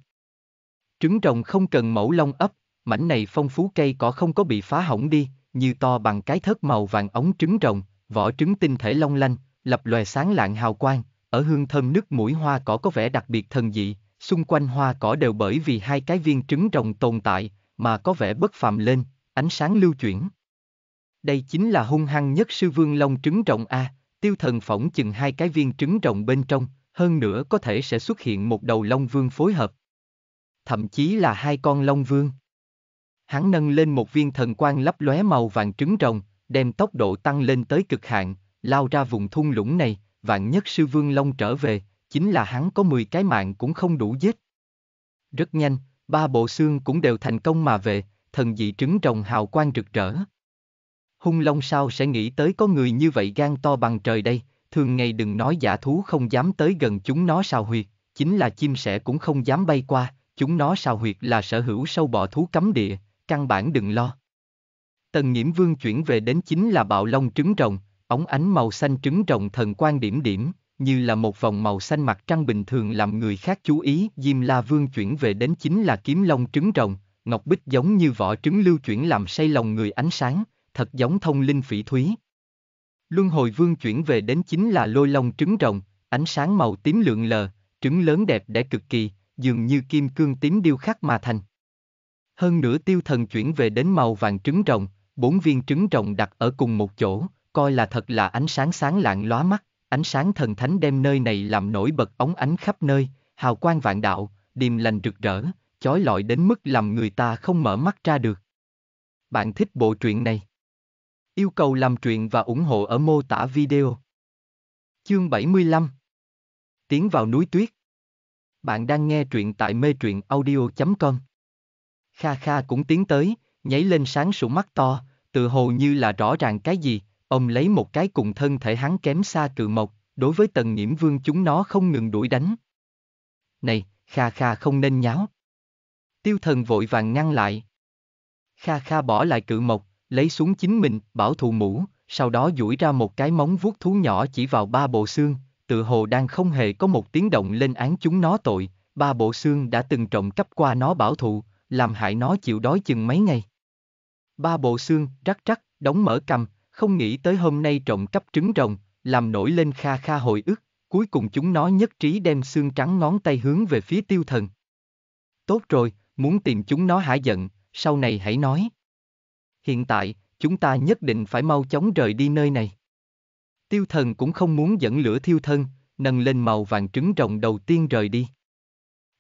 Trứng rồng không cần mẫu lông ấp, mảnh này phong phú cây cỏ không có bị phá hỏng đi, như to bằng cái thớt màu vàng ống trứng rồng, vỏ trứng tinh thể long lanh, lập lòe sáng lạng hào quang, ở hương thơm nước mũi hoa cỏ có vẻ đặc biệt thần dị, xung quanh hoa cỏ đều bởi vì hai cái viên trứng rồng tồn tại, mà có vẻ bất phàm lên, ánh sáng lưu chuyển. Đây chính là hung hăng nhất sư vương long trứng rộng A, tiêu thần phỏng chừng hai cái viên trứng rộng bên trong, hơn nữa có thể sẽ xuất hiện một đầu long vương phối hợp. Thậm chí là hai con long vương. Hắn nâng lên một viên thần quang lấp lóe màu vàng trứng rồng, đem tốc độ tăng lên tới cực hạn, lao ra vùng thung lũng này, vạn nhất sư vương long trở về, chính là hắn có 10 cái mạng cũng không đủ giết. Rất nhanh, ba bộ xương cũng đều thành công mà về, thần dị trứng rồng hào quang rực rỡ. Hung Long sao sẽ nghĩ tới có người như vậy gan to bằng trời đây, thường ngày đừng nói giả thú không dám tới gần chúng nó sao huyệt, chính là chim sẻ cũng không dám bay qua, chúng nó sao huyệt là sở hữu sâu bọ thú cấm địa, căn bản đừng lo. Tần nhiễm vương chuyển về đến chính là bạo long trứng rồng, ống ánh màu xanh trứng rồng thần quan điểm điểm, như là một vòng màu xanh mặt trăng bình thường làm người khác chú ý. Diêm La Vương chuyển về đến chính là kiếm long trứng rồng, ngọc bích giống như vỏ trứng lưu chuyển làm say lòng người ánh sáng, thật giống thông linh phỉ thúy. Luân hồi vương chuyển về đến chính là lôi long trứng rồng, ánh sáng màu tím lượn lờ, trứng lớn đẹp đẽ cực kỳ, dường như kim cương tím điêu khắc mà thành. Hơn nữa tiêu thần chuyển về đến màu vàng trứng rồng, bốn viên trứng rồng đặt ở cùng một chỗ, coi là thật là ánh sáng sáng lạng lóa mắt, ánh sáng thần thánh đem nơi này làm nổi bật ống ánh khắp nơi, hào quang vạn đạo, điềm lành rực rỡ, chói lọi đến mức làm người ta không mở mắt ra được. Bạn thích bộ truyện này? Yêu cầu làm truyện và ủng hộ ở mô tả video. Chương 75 Tiến vào núi tuyết Bạn đang nghe truyện tại mê truyện audio.com Kha Kha cũng tiến tới, nháy lên sáng sủa mắt to, tự hồ như là rõ ràng cái gì, ông lấy một cái cùng thân thể hắn kém xa cự mộc, đối với tần nhiễm vương chúng nó không ngừng đuổi đánh. Này, Kha Kha không nên nháo, Tiêu thần vội vàng ngăn lại. Kha kha bỏ lại cự mộc, lấy xuống chính mình, bảo thù mũ, sau đó duỗi ra một cái móng vuốt thú nhỏ chỉ vào ba bộ xương, tự hồ đang không hề có một tiếng động lên án chúng nó tội, ba bộ xương đã từng trộm cắp qua nó bảo thụ, làm hại nó chịu đói chừng mấy ngày. Ba bộ xương, rắc rắc, đóng mở cầm, không nghĩ tới hôm nay trộm cắp trứng rồng, làm nổi lên kha kha hồi ức, cuối cùng chúng nó nhất trí đem xương trắng ngón tay hướng về phía tiêu thần. Tốt rồi, muốn tìm chúng nó hả giận, sau này hãy nói. Hiện tại, chúng ta nhất định phải mau chóng rời đi nơi này. Tiêu thần cũng không muốn dẫn lửa thiêu thân, nâng lên màu vàng trứng rồng đầu tiên rời đi.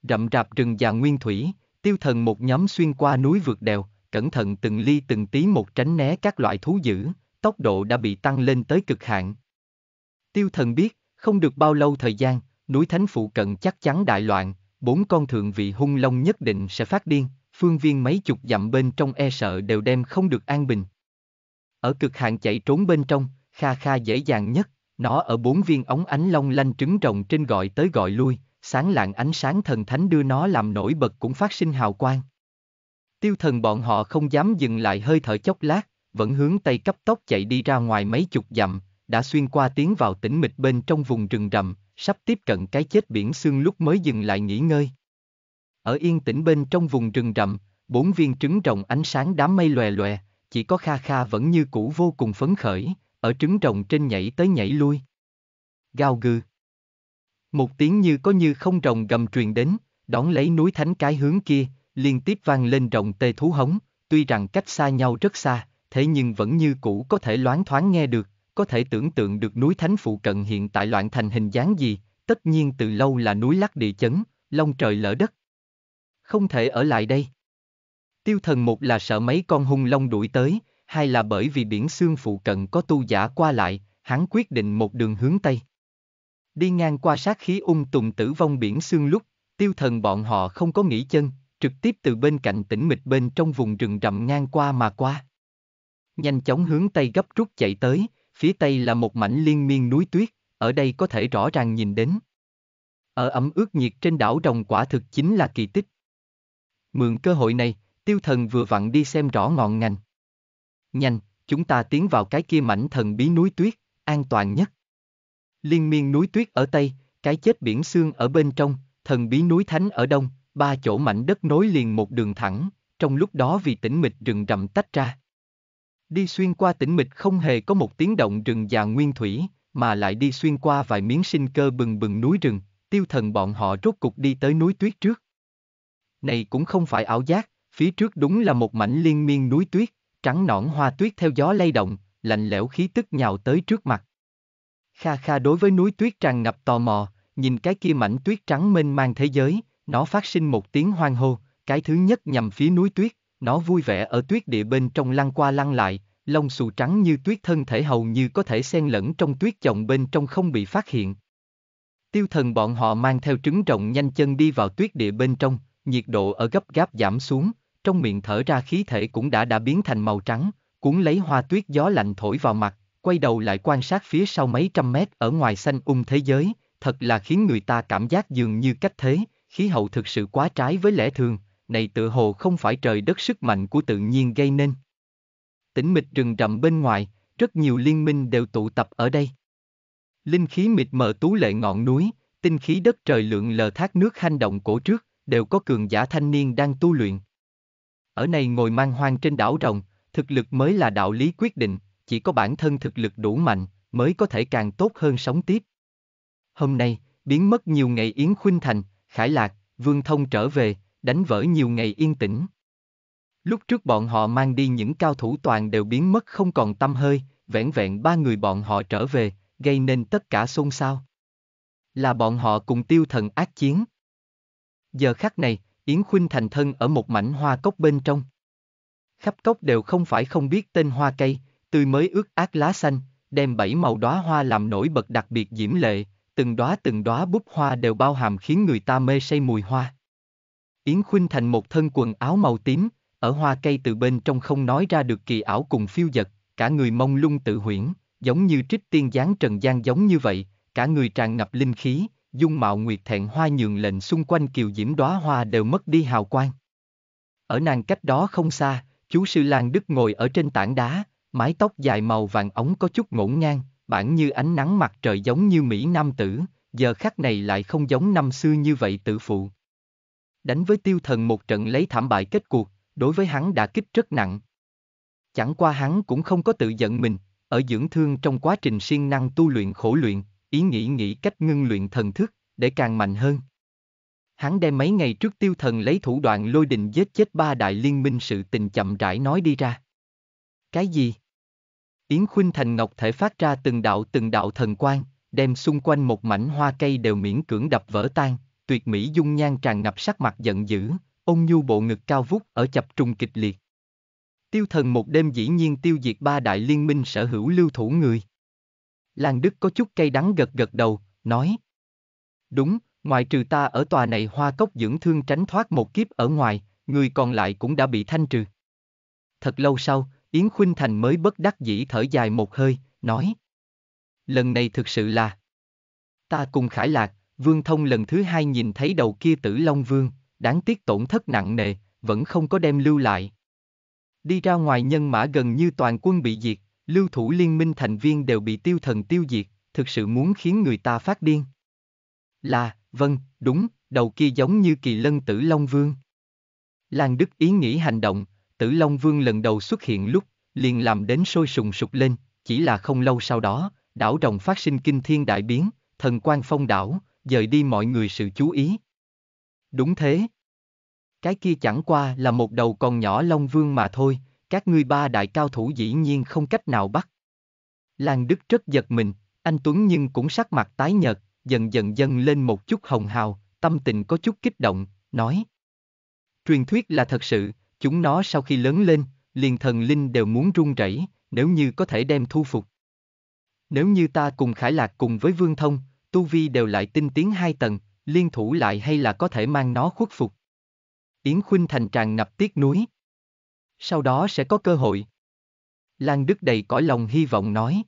Rậm rạp rừng già nguyên thủy, tiêu thần một nhóm xuyên qua núi vượt đèo, cẩn thận từng ly từng tí một tránh né các loại thú dữ, tốc độ đã bị tăng lên tới cực hạn. Tiêu thần biết, không được bao lâu thời gian, núi thánh phụ cận chắc chắn đại loạn, bốn con thượng vị hung long nhất định sẽ phát điên, phương viên mấy chục dặm bên trong e sợ đều đem không được an bình. Ở cực hạn chạy trốn bên trong, kha kha dễ dàng nhất, nó ở bốn viên ống ánh long lanh trứng rồng trên gọi tới gọi lui, sáng lạng ánh sáng thần thánh đưa nó làm nổi bật cũng phát sinh hào quang. Tiêu thần bọn họ không dám dừng lại hơi thở chốc lát, vẫn hướng tây cấp tốc chạy đi ra ngoài mấy chục dặm, đã xuyên qua tiến vào tĩnh mịch bên trong vùng rừng rậm, sắp tiếp cận cái chết biển xương lúc mới dừng lại nghỉ ngơi. Ở yên tĩnh bên trong vùng rừng rậm, bốn viên trứng rồng ánh sáng đám mây lòe lòe, chỉ có Kha Kha vẫn như cũ vô cùng phấn khởi, ở trứng rồng trên nhảy tới nhảy lui. Gao gừ. Một tiếng như có như không rồng gầm truyền đến, đón lấy núi thánh cái hướng kia, liên tiếp vang lên rồng tê thú hống, tuy rằng cách xa nhau rất xa, thế nhưng vẫn như cũ có thể loáng thoáng nghe được, có thể tưởng tượng được núi Thánh phụ cận hiện tại loạn thành hình dáng gì, tất nhiên từ lâu là núi lắc địa chấn, long trời lỡ đất. Không thể ở lại đây. Tiêu thần một là sợ mấy con hung long đuổi tới, hai là bởi vì biển xương phụ cận có tu giả qua lại, hắn quyết định một đường hướng Tây. Đi ngang qua sát khí ung tùng tử vong biển xương lúc, tiêu thần bọn họ không có nghỉ chân, trực tiếp từ bên cạnh tĩnh mịch bên trong vùng rừng rậm ngang qua mà qua. Nhanh chóng hướng Tây gấp rút chạy tới, phía tây là một mảnh liên miên núi tuyết, ở đây có thể rõ ràng nhìn đến. Ở ẩm ướt nhiệt trên đảo rồng quả thực chính là kỳ tích. Mượn cơ hội này, tiêu thần vừa vặn đi xem rõ ngọn ngành. Nhanh, chúng ta tiến vào cái kia mảnh thần bí núi tuyết, an toàn nhất. Liên miên núi tuyết ở Tây, cái chết biển xương ở bên trong, thần bí núi thánh ở Đông, ba chỗ mảnh đất nối liền một đường thẳng, trong lúc đó vì tĩnh mịch rừng rậm tách ra. Đi xuyên qua tĩnh mịch không hề có một tiếng động rừng già nguyên thủy, mà lại đi xuyên qua vài miếng sinh cơ bừng bừng núi rừng, tiêu thần bọn họ rốt cục đi tới núi tuyết trước. Này cũng không phải ảo giác, phía trước đúng là một mảnh liên miên núi tuyết, trắng nõn hoa tuyết theo gió lay động, lạnh lẽo khí tức nhào tới trước mặt. Kha kha đối với núi tuyết tràn ngập tò mò, nhìn cái kia mảnh tuyết trắng mênh mang thế giới, nó phát sinh một tiếng hoang hô, cái thứ nhất nhằm phía núi tuyết, nó vui vẻ ở tuyết địa bên trong lăn qua lăn lại, lông xù trắng như tuyết thân thể hầu như có thể xen lẫn trong tuyết chồng bên trong không bị phát hiện. Tiêu thần bọn họ mang theo trứng rộng nhanh chân đi vào tuyết địa bên trong, nhiệt độ ở gấp gáp giảm xuống, trong miệng thở ra khí thể cũng đã đã biến thành màu trắng, cuốn lấy hoa tuyết gió lạnh thổi vào mặt, quay đầu lại quan sát phía sau mấy trăm mét ở ngoài xanh ung um thế giới, thật là khiến người ta cảm giác dường như cách thế, khí hậu thực sự quá trái với lẽ thường, này tự hồ không phải trời đất sức mạnh của tự nhiên gây nên. Tĩnh mịch rừng rậm bên ngoài, rất nhiều liên minh đều tụ tập ở đây. Linh khí mịt mờ tú lệ ngọn núi, tinh khí đất trời lượng lờ thác nước hanh động cổ trước, đều có cường giả thanh niên đang tu luyện. Ở này ngồi mang hoang trên đảo rồng, thực lực mới là đạo lý quyết định, chỉ có bản thân thực lực đủ mạnh, mới có thể càng tốt hơn sống tiếp. Hôm nay, biến mất nhiều ngày Yến Khuynh Thành, Khải Lạc, Vương Thông trở về, đánh vỡ nhiều ngày yên tĩnh. Lúc trước bọn họ mang đi những cao thủ toàn đều biến mất không còn tâm hơi, vẹn vẹn ba người bọn họ trở về, gây nên tất cả xôn xao. Là bọn họ cùng tiêu thần ác chiến. Giờ khắc này, Yến Khuynh thành thân ở một mảnh hoa cốc bên trong. Khắp cốc đều không phải không biết tên hoa cây, tươi mới ướt át lá xanh, đem bảy màu đóa hoa làm nổi bật đặc biệt diễm lệ, từng đóa từng đóa búp hoa đều bao hàm khiến người ta mê say mùi hoa. Yến Khuynh thành một thân quần áo màu tím, ở hoa cây từ bên trong không nói ra được kỳ ảo cùng phiêu dật, cả người mông lung tự huyễn, giống như trích tiên giáng trần gian giống như vậy, cả người tràn ngập linh khí, dung mạo nguyệt thẹn hoa nhường lệnh xung quanh kiều diễm đóa hoa đều mất đi hào quang. Ở nàng cách đó không xa, chú sư Lan Đức ngồi ở trên tảng đá, mái tóc dài màu vàng ống có chút ngổn ngang, bản như ánh nắng mặt trời giống như Mỹ Nam tử, giờ khắc này lại không giống năm xưa như vậy tự phụ đánh với tiêu thần một trận lấy thảm bại kết cuộc, đối với hắn đã kích rất nặng. Chẳng qua hắn cũng không có tự giận mình, ở dưỡng thương trong quá trình siêng năng tu luyện khổ luyện, ý nghĩ nghĩ cách ngưng luyện thần thức, để càng mạnh hơn. Hắn đem mấy ngày trước tiêu thần lấy thủ đoạn lôi đình giết chết ba đại liên minh sự tình chậm rãi nói đi ra. Cái gì? Yến Khuynh Thành Ngọc thể phát ra từng đạo từng đạo thần quang, đem xung quanh một mảnh hoa cây đều miễn cưỡng đập vỡ tan, tuyệt mỹ dung nhan tràn ngập sắc mặt giận dữ, ôn nhu bộ ngực cao vút ở chập trùng kịch liệt. Tiêu thần một đêm dĩ nhiên tiêu diệt ba đại liên minh sở hữu lưu thủ người. Lan Đức có chút cay đắng gật gật đầu, nói. Đúng, ngoại trừ ta ở tòa này hoa cốc dưỡng thương tránh thoát một kiếp ở ngoài, người còn lại cũng đã bị thanh trừ. Thật lâu sau, Yến Khuynh Thành mới bất đắc dĩ thở dài một hơi, nói. Lần này thực sự là... Ta cùng Khải Lạc, Vương Thông lần thứ hai nhìn thấy đầu kia tử Long Vương, đáng tiếc tổn thất nặng nề, vẫn không có đem lưu lại. Đi ra ngoài nhân mã gần như toàn quân bị diệt, lưu thủ liên minh thành viên đều bị tiêu thần tiêu diệt, thực sự muốn khiến người ta phát điên. Là, vâng, đúng, đầu kia giống như kỳ lân tử Long Vương. Lan Đức ý nghĩ hành động, tử Long Vương lần đầu xuất hiện lúc, liền làm đến sôi sùng sục lên, chỉ là không lâu sau đó, đảo rồng phát sinh kinh thiên đại biến, thần quan phong đảo, dời đi mọi người sự chú ý. Đúng thế. Cái kia chẳng qua là một đầu con nhỏ Long Vương mà thôi, các ngươi ba đại cao thủ dĩ nhiên không cách nào bắt. Lan Đức rất giật mình, anh Tuấn nhưng cũng sắc mặt tái nhợt, dần dần dâng lên một chút hồng hào, tâm tình có chút kích động, nói. Truyền thuyết là thật sự, chúng nó sau khi lớn lên, liền thần linh đều muốn run rẩy, nếu như có thể đem thu phục. Nếu như ta cùng Khải Lạc cùng với Vương Thông, tu vi đều lại tinh tiến hai tầng, liên thủ lại hay là có thể mang nó khuất phục. Yến Khuynh Thành tràn ngập tiếc núi. Sau đó sẽ có cơ hội. Lan Đức đầy cõi lòng hy vọng nói.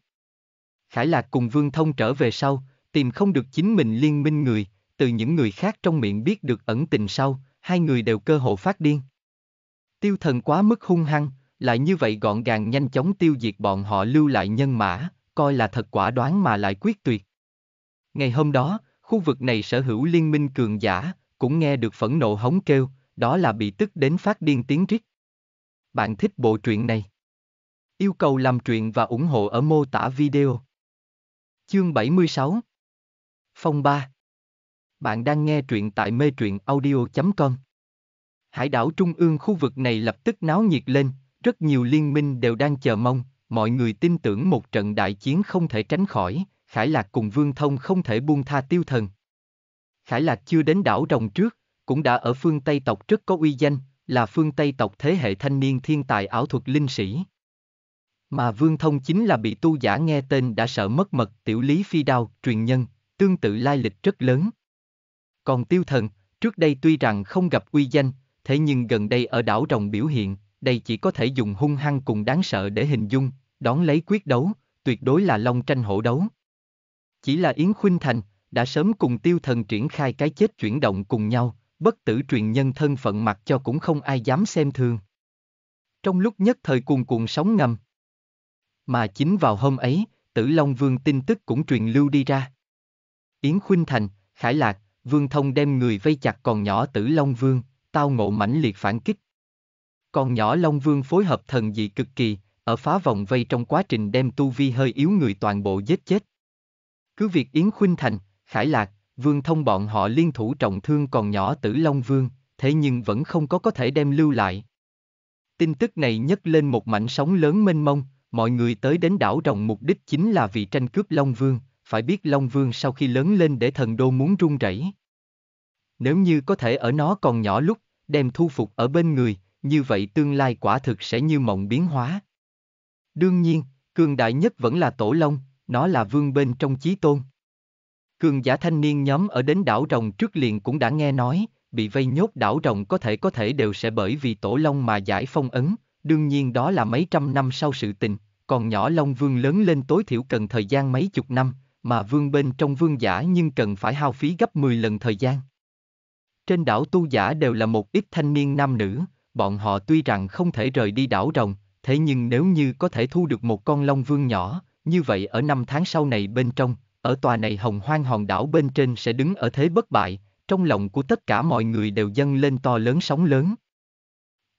Khải Lạc cùng Vương Thông trở về sau, tìm không được chính mình liên minh người, từ những người khác trong miệng biết được ẩn tình sau, hai người đều cơ hội phát điên. Tiêu thần quá mức hung hăng, lại như vậy gọn gàng nhanh chóng tiêu diệt bọn họ lưu lại nhân mã, coi là thật quả đoán mà lại quyết tuyệt. Ngày hôm đó, khu vực này sở hữu liên minh cường giả, cũng nghe được phẫn nộ hống kêu, đó là bị tức đến phát điên tiếng rít. Bạn thích bộ truyện này? Yêu cầu làm truyện và ủng hộ ở mô tả video. Chương 76 Phong 3 Bạn đang nghe truyện tại mê truyện audio.com Hải đảo Trung ương khu vực này lập tức náo nhiệt lên, rất nhiều liên minh đều đang chờ mong, mọi người tin tưởng một trận đại chiến không thể tránh khỏi, Khải Lạc cùng Vương Thông không thể buông tha tiêu thần. Khải Lạc chưa đến đảo rồng trước, cũng đã ở phương Tây tộc rất có uy danh, là phương Tây tộc thế hệ thanh niên thiên tài ảo thuật linh sĩ. Mà Vương Thông chính là bị tu giả nghe tên đã sợ mất mật tiểu lý phi đao, truyền nhân, tương tự lai lịch rất lớn. Còn tiêu thần, trước đây tuy rằng không gặp uy danh, thế nhưng gần đây ở đảo rồng biểu hiện, đây chỉ có thể dùng hung hăng cùng đáng sợ để hình dung, đón lấy quyết đấu, tuyệt đối là long tranh hổ đấu. Chỉ là Yến Khuynh Thành, đã sớm cùng tiêu thần triển khai cái chết chuyển động cùng nhau, bất tử truyền nhân thân phận mặt cho cũng không ai dám xem thường. Trong lúc nhất thời cuồn cuộn sóng ngầm. Mà chính vào hôm ấy, tử Long Vương tin tức cũng truyền lưu đi ra. Yến Khuynh Thành, Khải Lạc, Vương Thông đem người vây chặt còn nhỏ tử Long Vương, tao ngộ mãnh liệt phản kích. Còn nhỏ Long Vương phối hợp thần dị cực kỳ, ở phá vòng vây trong quá trình đem tu vi hơi yếu người toàn bộ giết chết. Cứ việc Yến Khuynh Thành, Khải Lạc, Vương Thông bọn họ liên thủ trọng thương còn nhỏ tử Long Vương, thế nhưng vẫn không có có thể đem lưu lại. Tin tức này nhấc lên một mảnh sóng lớn mênh mông, mọi người tới đến đảo rồng mục đích chính là vì tranh cướp Long Vương, phải biết Long Vương sau khi lớn lên để thần đô muốn run rẩy. Nếu như có thể ở nó còn nhỏ lúc, đem thu phục ở bên người, như vậy tương lai quả thực sẽ như mộng biến hóa. Đương nhiên, cường đại nhất vẫn là Tổ Long, nó là vương bên trong chí tôn. Cường giả thanh niên nhóm ở đến đảo rồng trước liền cũng đã nghe nói, bị vây nhốt đảo rồng có thể có thể đều sẽ bởi vì tổ long mà giải phong ấn, đương nhiên đó là mấy trăm năm sau sự tình, còn nhỏ long vương lớn lên tối thiểu cần thời gian mấy chục năm, mà vương bên trong vương giả nhưng cần phải hao phí gấp 10 lần thời gian. Trên đảo tu giả đều là một ít thanh niên nam nữ, bọn họ tuy rằng không thể rời đi đảo rồng, thế nhưng nếu như có thể thu được một con long vương nhỏ, như vậy ở năm tháng sau này bên trong, ở tòa này hồng hoang hòn đảo bên trên sẽ đứng ở thế bất bại, trong lòng của tất cả mọi người đều dâng lên to lớn sóng lớn.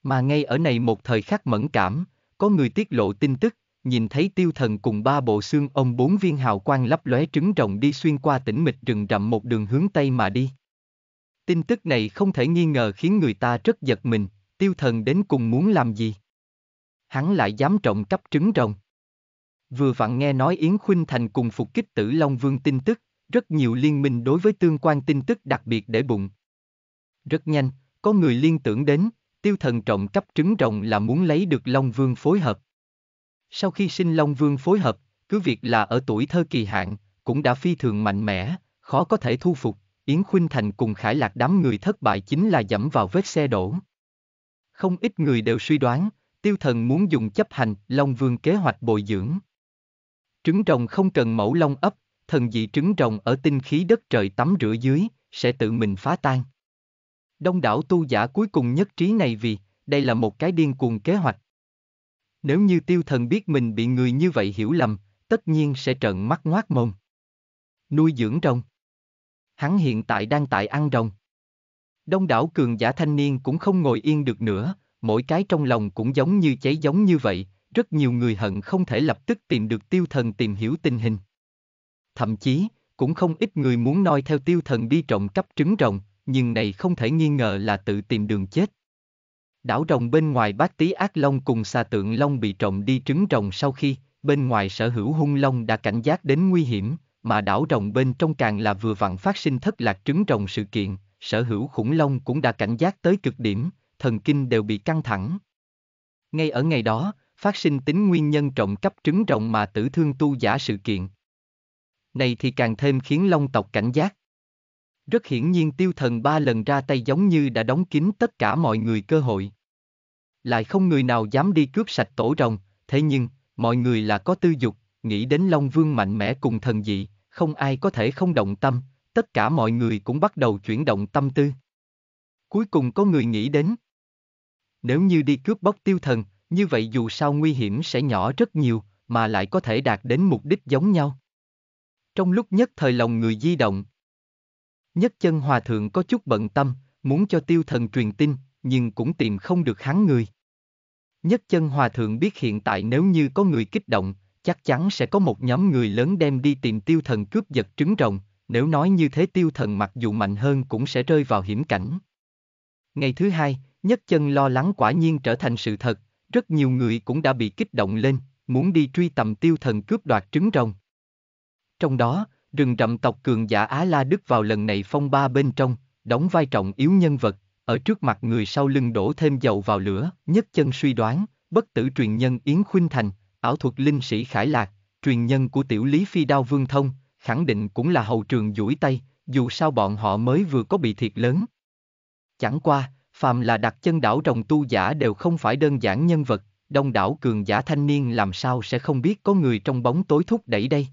Mà ngay ở này một thời khắc mẫn cảm, có người tiết lộ tin tức, nhìn thấy tiêu thần cùng ba bộ xương ông bốn viên hào quang lấp lóe trứng rồng đi xuyên qua tỉnh mịch rừng rậm một đường hướng Tây mà đi. Tin tức này không thể nghi ngờ khiến người ta rất giật mình, tiêu thần đến cùng muốn làm gì? Hắn lại dám trộm cắp trứng rồng vừa vặn nghe nói Yến Khuynh Thành cùng phục kích tử Long Vương tin tức, rất nhiều liên minh đối với tương quan tin tức đặc biệt để bụng. Rất nhanh, có người liên tưởng đến, tiêu thần trọng cấp trứng rồng là muốn lấy được Long Vương phối hợp. Sau khi sinh Long Vương phối hợp, cứ việc là ở tuổi thơ kỳ hạn, cũng đã phi thường mạnh mẽ, khó có thể thu phục, Yến Khuynh Thành cùng Khải Lạc đám người thất bại chính là dẫm vào vết xe đổ. Không ít người đều suy đoán, tiêu thần muốn dùng chấp hành Long Vương kế hoạch bồi dưỡng. Trứng rồng không cần mẫu long ấp, thần dị trứng rồng ở tinh khí đất trời tắm rửa dưới, sẽ tự mình phá tan. Đông đảo tu giả cuối cùng nhất trí này vì, đây là một cái điên cuồng kế hoạch. Nếu như tiêu thần biết mình bị người như vậy hiểu lầm, tất nhiên sẽ trợn mắt ngoác mồm. Nuôi dưỡng rồng. Hắn hiện tại đang tại ăn rồng. Đông đảo cường giả thanh niên cũng không ngồi yên được nữa, mỗi cái trong lòng cũng giống như cháy giống như vậy, rất nhiều người hận không thể lập tức tìm được tiêu thần tìm hiểu tình hình. Thậm chí, cũng không ít người muốn noi theo tiêu thần đi trộm cắp trứng rồng, nhưng này không thể nghi ngờ là tự tìm đường chết. Đảo rồng bên ngoài bát tí ác long cùng xà tượng long bị trộm đi trứng rồng sau khi, bên ngoài sở hữu hung long đã cảnh giác đến nguy hiểm, mà đảo rồng bên trong càng là vừa vặn phát sinh thất lạc trứng rồng sự kiện, sở hữu khủng long cũng đã cảnh giác tới cực điểm, thần kinh đều bị căng thẳng. Ngay ở ngày đó, phát sinh tính nguyên nhân trọng cấp trứng rộng mà tử thương tu giả sự kiện. Này thì càng thêm khiến Long tộc cảnh giác. Rất hiển nhiên tiêu thần ba lần ra tay giống như đã đóng kín tất cả mọi người cơ hội. Lại không người nào dám đi cướp sạch tổ rồng, thế nhưng, mọi người là có tư dục, nghĩ đến Long Vương mạnh mẽ cùng thần dị, không ai có thể không động tâm, tất cả mọi người cũng bắt đầu chuyển động tâm tư. Cuối cùng có người nghĩ đến. Nếu như đi cướp bóc tiêu thần, như vậy dù sao nguy hiểm sẽ nhỏ rất nhiều, mà lại có thể đạt đến mục đích giống nhau. Trong lúc nhất thời lòng người di động, nhất chân hòa thượng có chút bận tâm, muốn cho tiêu thần truyền tin, nhưng cũng tìm không được hắn người. Nhất chân hòa thượng biết hiện tại nếu như có người kích động, chắc chắn sẽ có một nhóm người lớn đem đi tìm tiêu thần cướp giật trứng rồng, nếu nói như thế tiêu thần mặc dù mạnh hơn cũng sẽ rơi vào hiểm cảnh. Ngày thứ hai, nhất chân lo lắng quả nhiên trở thành sự thật, rất nhiều người cũng đã bị kích động lên, muốn đi truy tầm tiêu thần cướp đoạt trứng rồng. Trong đó, rừng rậm tộc cường giả Á La Đức vào lần này phong ba bên trong, đóng vai trọng yếu nhân vật, ở trước mặt người sau lưng đổ thêm dầu vào lửa, nhất chân suy đoán, bất tử truyền nhân Yến Khuynh Thành, ảo thuật linh sĩ Khải Lạc, truyền nhân của tiểu lý phi đao Vương Thông, khẳng định cũng là hầu trường duỗi tay, dù sao bọn họ mới vừa có bị thiệt lớn. Chẳng qua, phàm là đặt chân đảo rồng tu giả đều không phải đơn giản nhân vật, đông đảo cường giả thanh niên làm sao sẽ không biết có người trong bóng tối thúc đẩy đây.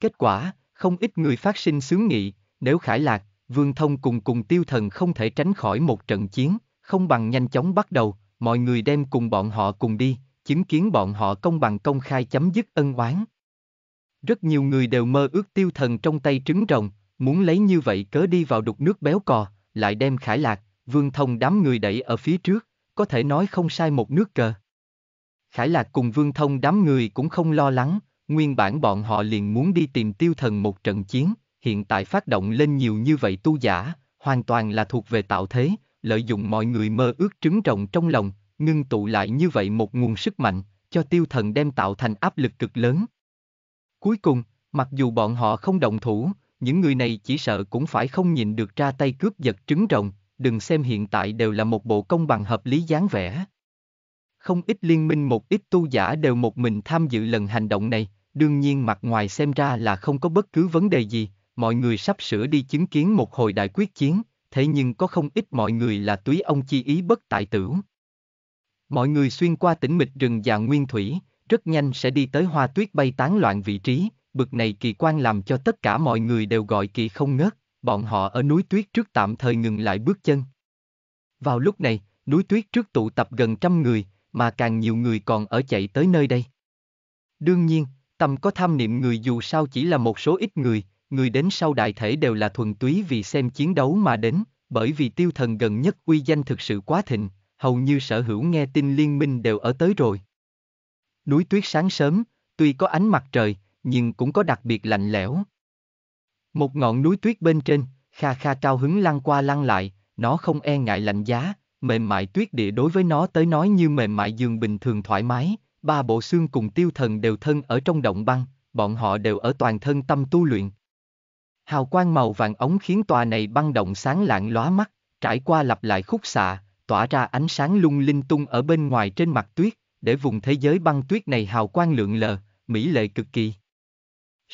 Kết quả, không ít người phát sinh sướng nghị, nếu Khải Lạc, Vương Thông cùng cùng tiêu thần không thể tránh khỏi một trận chiến, không bằng nhanh chóng bắt đầu, mọi người đem cùng bọn họ cùng đi, chứng kiến bọn họ công bằng công khai chấm dứt ân oán. Rất nhiều người đều mơ ước tiêu thần trong tay trứng rồng, muốn lấy như vậy cớ đi vào đục nước béo cò, lại đem Khải Lạc, Vương Thông đám người đẩy ở phía trước, có thể nói không sai một nước cờ. Khải Lạc cùng Vương Thông đám người cũng không lo lắng, nguyên bản bọn họ liền muốn đi tìm tiêu thần một trận chiến, hiện tại phát động lên nhiều như vậy tu giả, hoàn toàn là thuộc về tạo thế, lợi dụng mọi người mơ ước trứng rộng trong lòng, ngưng tụ lại như vậy một nguồn sức mạnh, cho tiêu thần đem tạo thành áp lực cực lớn. Cuối cùng, mặc dù bọn họ không động thủ, những người này chỉ sợ cũng phải không nhìn được ra tay cướp giật trứng rồng, đừng xem hiện tại đều là một bộ công bằng hợp lý dáng vẻ. Không ít liên minh một ít tu giả đều một mình tham dự lần hành động này, đương nhiên mặt ngoài xem ra là không có bất cứ vấn đề gì, mọi người sắp sửa đi chứng kiến một hồi đại quyết chiến, thế nhưng có không ít mọi người là túy ông chi ý bất tại tử. Mọi người xuyên qua tỉnh mịch rừng và nguyên thủy, rất nhanh sẽ đi tới hoa tuyết bay tán loạn vị trí, bực này kỳ quan làm cho tất cả mọi người đều gọi kỳ không ngớt bọn họ ở núi tuyết trước tạm thời ngừng lại bước chân. Vào lúc này, núi tuyết trước tụ tập gần trăm người, mà càng nhiều người còn ở chạy tới nơi đây. Đương nhiên, tầm có tham niệm người dù sao chỉ là một số ít người, người đến sau đại thể đều là thuần túy vì xem chiến đấu mà đến, bởi vì tiêu thần gần nhất uy danh thực sự quá thịnh, hầu như sở hữu nghe tin liên minh đều ở tới rồi. Núi tuyết sáng sớm, tuy có ánh mặt trời, nhưng cũng có đặc biệt lạnh lẽo, một ngọn núi tuyết bên trên, kha kha cao hứng lăn qua lăn lại, nó không e ngại lạnh giá, mềm mại tuyết địa đối với nó tới nói như mềm mại giường bình thường thoải mái, ba bộ xương cùng tiêu thần đều thân ở trong động băng, bọn họ đều ở toàn thân tâm tu luyện. Hào quang màu vàng ống khiến tòa này băng động sáng lạng lóa mắt, trải qua lặp lại khúc xạ, tỏa ra ánh sáng lung linh tung ở bên ngoài trên mặt tuyết, để vùng thế giới băng tuyết này hào quang lượng lờ, mỹ lệ cực kỳ.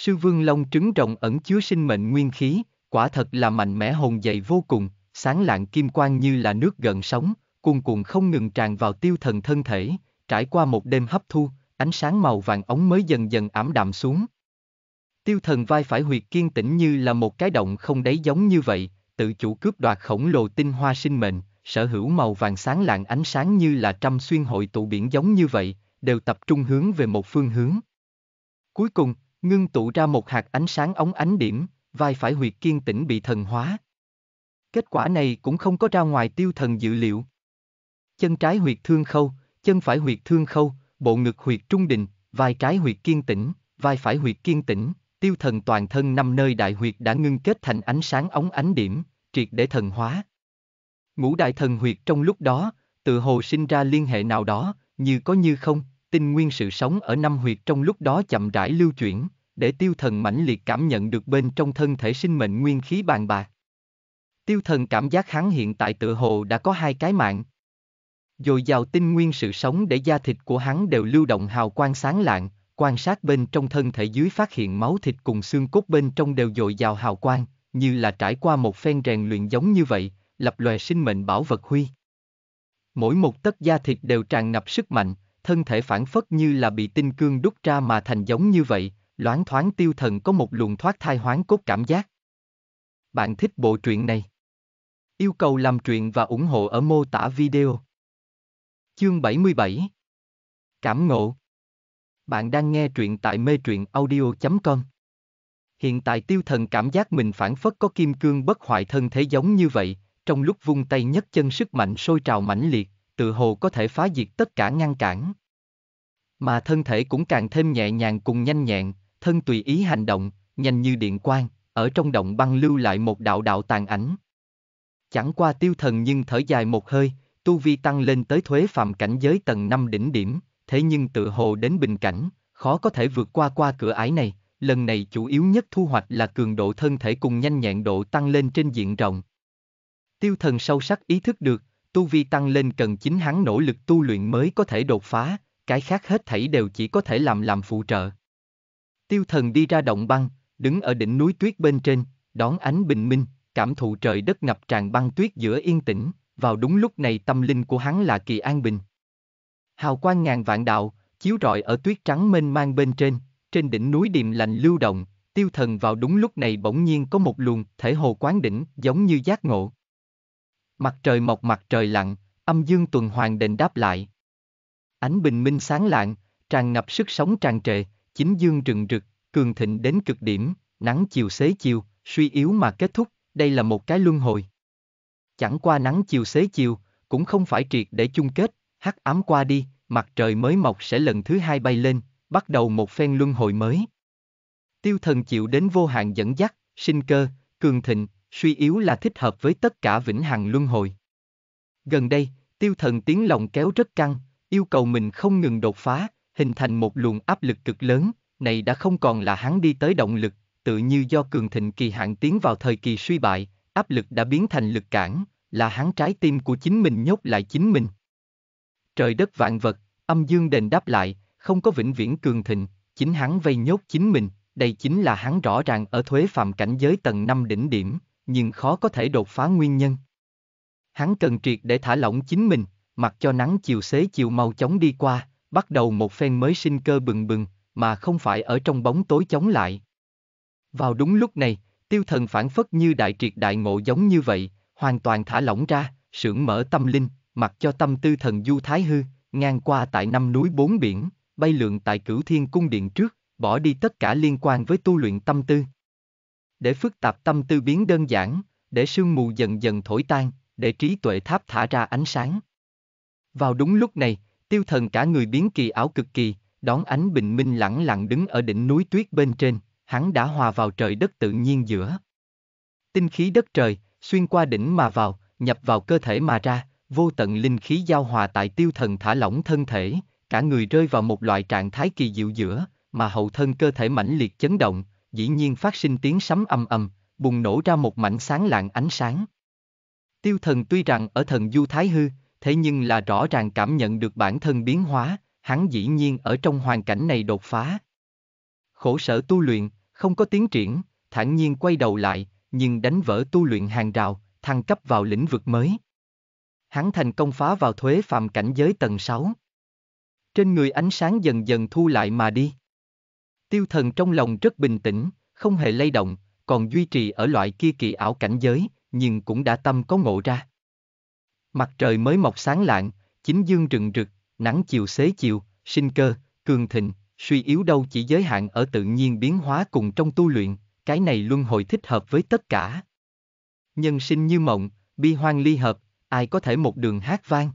Sư vương long trứng rồng ẩn chứa sinh mệnh nguyên khí, quả thật là mạnh mẽ hồn dậy vô cùng, sáng lạng kim quang như là nước gần sóng, cuồn cuộn không ngừng tràn vào tiêu thần thân thể, trải qua một đêm hấp thu, ánh sáng màu vàng ống mới dần dần ảm đạm xuống. Tiêu thần vai phải huyệt kiên tĩnh như là một cái động không đáy giống như vậy, tự chủ cướp đoạt khổng lồ tinh hoa sinh mệnh, sở hữu màu vàng sáng lạng ánh sáng như là trăm xuyên hội tụ biển giống như vậy, đều tập trung hướng về một phương hướng. Cuối cùng, ngưng tụ ra một hạt ánh sáng ống ánh điểm, vai phải huyệt kiên tĩnh bị thần hóa. Kết quả này cũng không có ra ngoài tiêu thần dự liệu. Chân trái huyệt thương khâu, chân phải huyệt thương khâu, bộ ngực huyệt trung đình, vai trái huyệt kiên tĩnh, vai phải huyệt kiên tĩnh, tiêu thần toàn thân năm nơi đại huyệt đã ngưng kết thành ánh sáng ống ánh điểm, triệt để thần hóa. Ngũ đại thần huyệt trong lúc đó, tự hồ sinh ra liên hệ nào đó, như có như không, tinh nguyên sự sống ở năm huyệt trong lúc đó chậm rãi lưu chuyển, để tiêu thần mãnh liệt cảm nhận được bên trong thân thể sinh mệnh nguyên khí bàn bạc. Tiêu thần cảm giác hắn hiện tại tựa hồ đã có hai cái mạng. Dồi dào tinh nguyên sự sống để da thịt của hắn đều lưu động hào quang sáng lạng, quan sát bên trong thân thể dưới phát hiện máu thịt cùng xương cốt bên trong đều dồi dào hào quang, như là trải qua một phen rèn luyện giống như vậy, lập lòe sinh mệnh bảo vật huy. Mỗi một tấc da thịt đều tràn ngập sức mạnh, thân thể phản phất như là bị tinh cương đúc ra mà thành giống như vậy, loáng thoáng tiêu thần có một luồng thoát thai hoán cốt cảm giác. Bạn thích bộ truyện này? Yêu cầu làm truyện và ủng hộ ở mô tả video. Chương 77 Cảm ngộ Bạn đang nghe truyện tại mê truyện audio.com Hiện tại tiêu thần cảm giác mình phản phất có kim cương bất hoại thân thể giống như vậy, trong lúc vung tay nhấc chân sức mạnh sôi trào mãnh liệt, tự hồ có thể phá diệt tất cả ngăn cản. Mà thân thể cũng càng thêm nhẹ nhàng cùng nhanh nhẹn, thân tùy ý hành động, nhanh như điện quang, ở trong động băng lưu lại một đạo đạo tàn ảnh. Chẳng qua tiêu thần nhưng thở dài một hơi, tu vi tăng lên tới thuế phạm cảnh giới tầng 5 đỉnh điểm, thế nhưng tự hồ đến bình cảnh, khó có thể vượt qua qua cửa ải này, lần này chủ yếu nhất thu hoạch là cường độ thân thể cùng nhanh nhẹn độ tăng lên trên diện rộng. Tiêu thần sâu sắc ý thức được, tu vi tăng lên cần chính hắn nỗ lực tu luyện mới có thể đột phá, cái khác hết thảy đều chỉ có thể làm làm phụ trợ. Tiêu thần đi ra động băng, đứng ở đỉnh núi tuyết bên trên, đón ánh bình minh, cảm thụ trời đất ngập tràn băng tuyết giữa yên tĩnh, vào đúng lúc này tâm linh của hắn là kỳ an bình. Hào quang ngàn vạn đạo, chiếu rọi ở tuyết trắng mênh mang bên trên, trên đỉnh núi điềm lành lưu động, tiêu thần vào đúng lúc này bỗng nhiên có một luồng thể hồ quán đỉnh giống như giác ngộ. Mặt trời mọc mặt trời lặn, âm dương tuần hoàn đền đáp lại. Ánh bình minh sáng lạng, tràn ngập sức sống tràn trề, chính dương rừng rực, cường thịnh đến cực điểm, nắng chiều xế chiều, suy yếu mà kết thúc, đây là một cái luân hồi. Chẳng qua nắng chiều xế chiều, cũng không phải triệt để chung kết, hắc ám qua đi, mặt trời mới mọc sẽ lần thứ hai bay lên, bắt đầu một phen luân hồi mới. Tiêu thần chịu đến vô hạn dẫn dắt, sinh cơ, cường thịnh, suy yếu là thích hợp với tất cả vĩnh hằng luân hồi. Gần đây, tiêu thần tiếng lòng kéo rất căng, yêu cầu mình không ngừng đột phá, hình thành một luồng áp lực cực lớn, này đã không còn là hắn đi tới động lực, tự như do cường thịnh kỳ hạn tiến vào thời kỳ suy bại, áp lực đã biến thành lực cản, là hắn trái tim của chính mình nhốt lại chính mình. Trời đất vạn vật, âm dương đền đáp lại, không có vĩnh viễn cường thịnh, chính hắn vây nhốt chính mình, đây chính là hắn rõ ràng ở thuế phạm cảnh giới tầng 5 đỉnh điểm, nhưng khó có thể đột phá nguyên nhân. Hắn cần triệt để thả lỏng chính mình, mặc cho nắng chiều xế chiều mau chóng đi qua, bắt đầu một phen mới sinh cơ bừng bừng, mà không phải ở trong bóng tối chống lại. Vào đúng lúc này, tiêu thần phản phất như đại triệt đại ngộ giống như vậy, hoàn toàn thả lỏng ra, sưởng mở tâm linh, mặc cho tâm tư thần du thái hư, ngang qua tại năm núi bốn biển, bay lượn tại cửu thiên cung điện trước, bỏ đi tất cả liên quan với tu luyện tâm tư để phức tạp tâm tư biến đơn giản, để sương mù dần dần thổi tan, để trí tuệ tháp thả ra ánh sáng. Vào đúng lúc này, tiêu thần cả người biến kỳ ảo cực kỳ, đón ánh bình minh lẳng lặng đứng ở đỉnh núi tuyết bên trên, hắn đã hòa vào trời đất tự nhiên giữa. Tinh khí đất trời, xuyên qua đỉnh mà vào, nhập vào cơ thể mà ra, vô tận linh khí giao hòa tại tiêu thần thả lỏng thân thể, cả người rơi vào một loại trạng thái kỳ diệu giữa, mà hậu thân cơ thể mãnh liệt chấn động, dĩ nhiên phát sinh tiếng sấm ầm ầm, bùng nổ ra một mảnh sáng lạng ánh sáng. Tiêu thần tuy rằng ở thần du thái hư, thế nhưng là rõ ràng cảm nhận được bản thân biến hóa, hắn dĩ nhiên ở trong hoàn cảnh này đột phá. Khổ sở tu luyện, không có tiến triển, thản nhiên quay đầu lại, nhưng đánh vỡ tu luyện hàng rào, thăng cấp vào lĩnh vực mới. Hắn thành công phá vào thuế phạm cảnh giới tầng 6. Trên người ánh sáng dần dần thu lại mà đi. Tiêu thần trong lòng rất bình tĩnh, không hề lay động, còn duy trì ở loại kia kỳ ảo cảnh giới, nhưng cũng đã tâm có ngộ ra. Mặt trời mới mọc sáng lạng, chính dương rừng rực, nắng chiều xế chiều, sinh cơ, cường thịnh, suy yếu đâu chỉ giới hạn ở tự nhiên biến hóa cùng trong tu luyện, cái này luân hồi thích hợp với tất cả. Nhân sinh như mộng, bi hoang ly hợp, ai có thể một đường hát vang.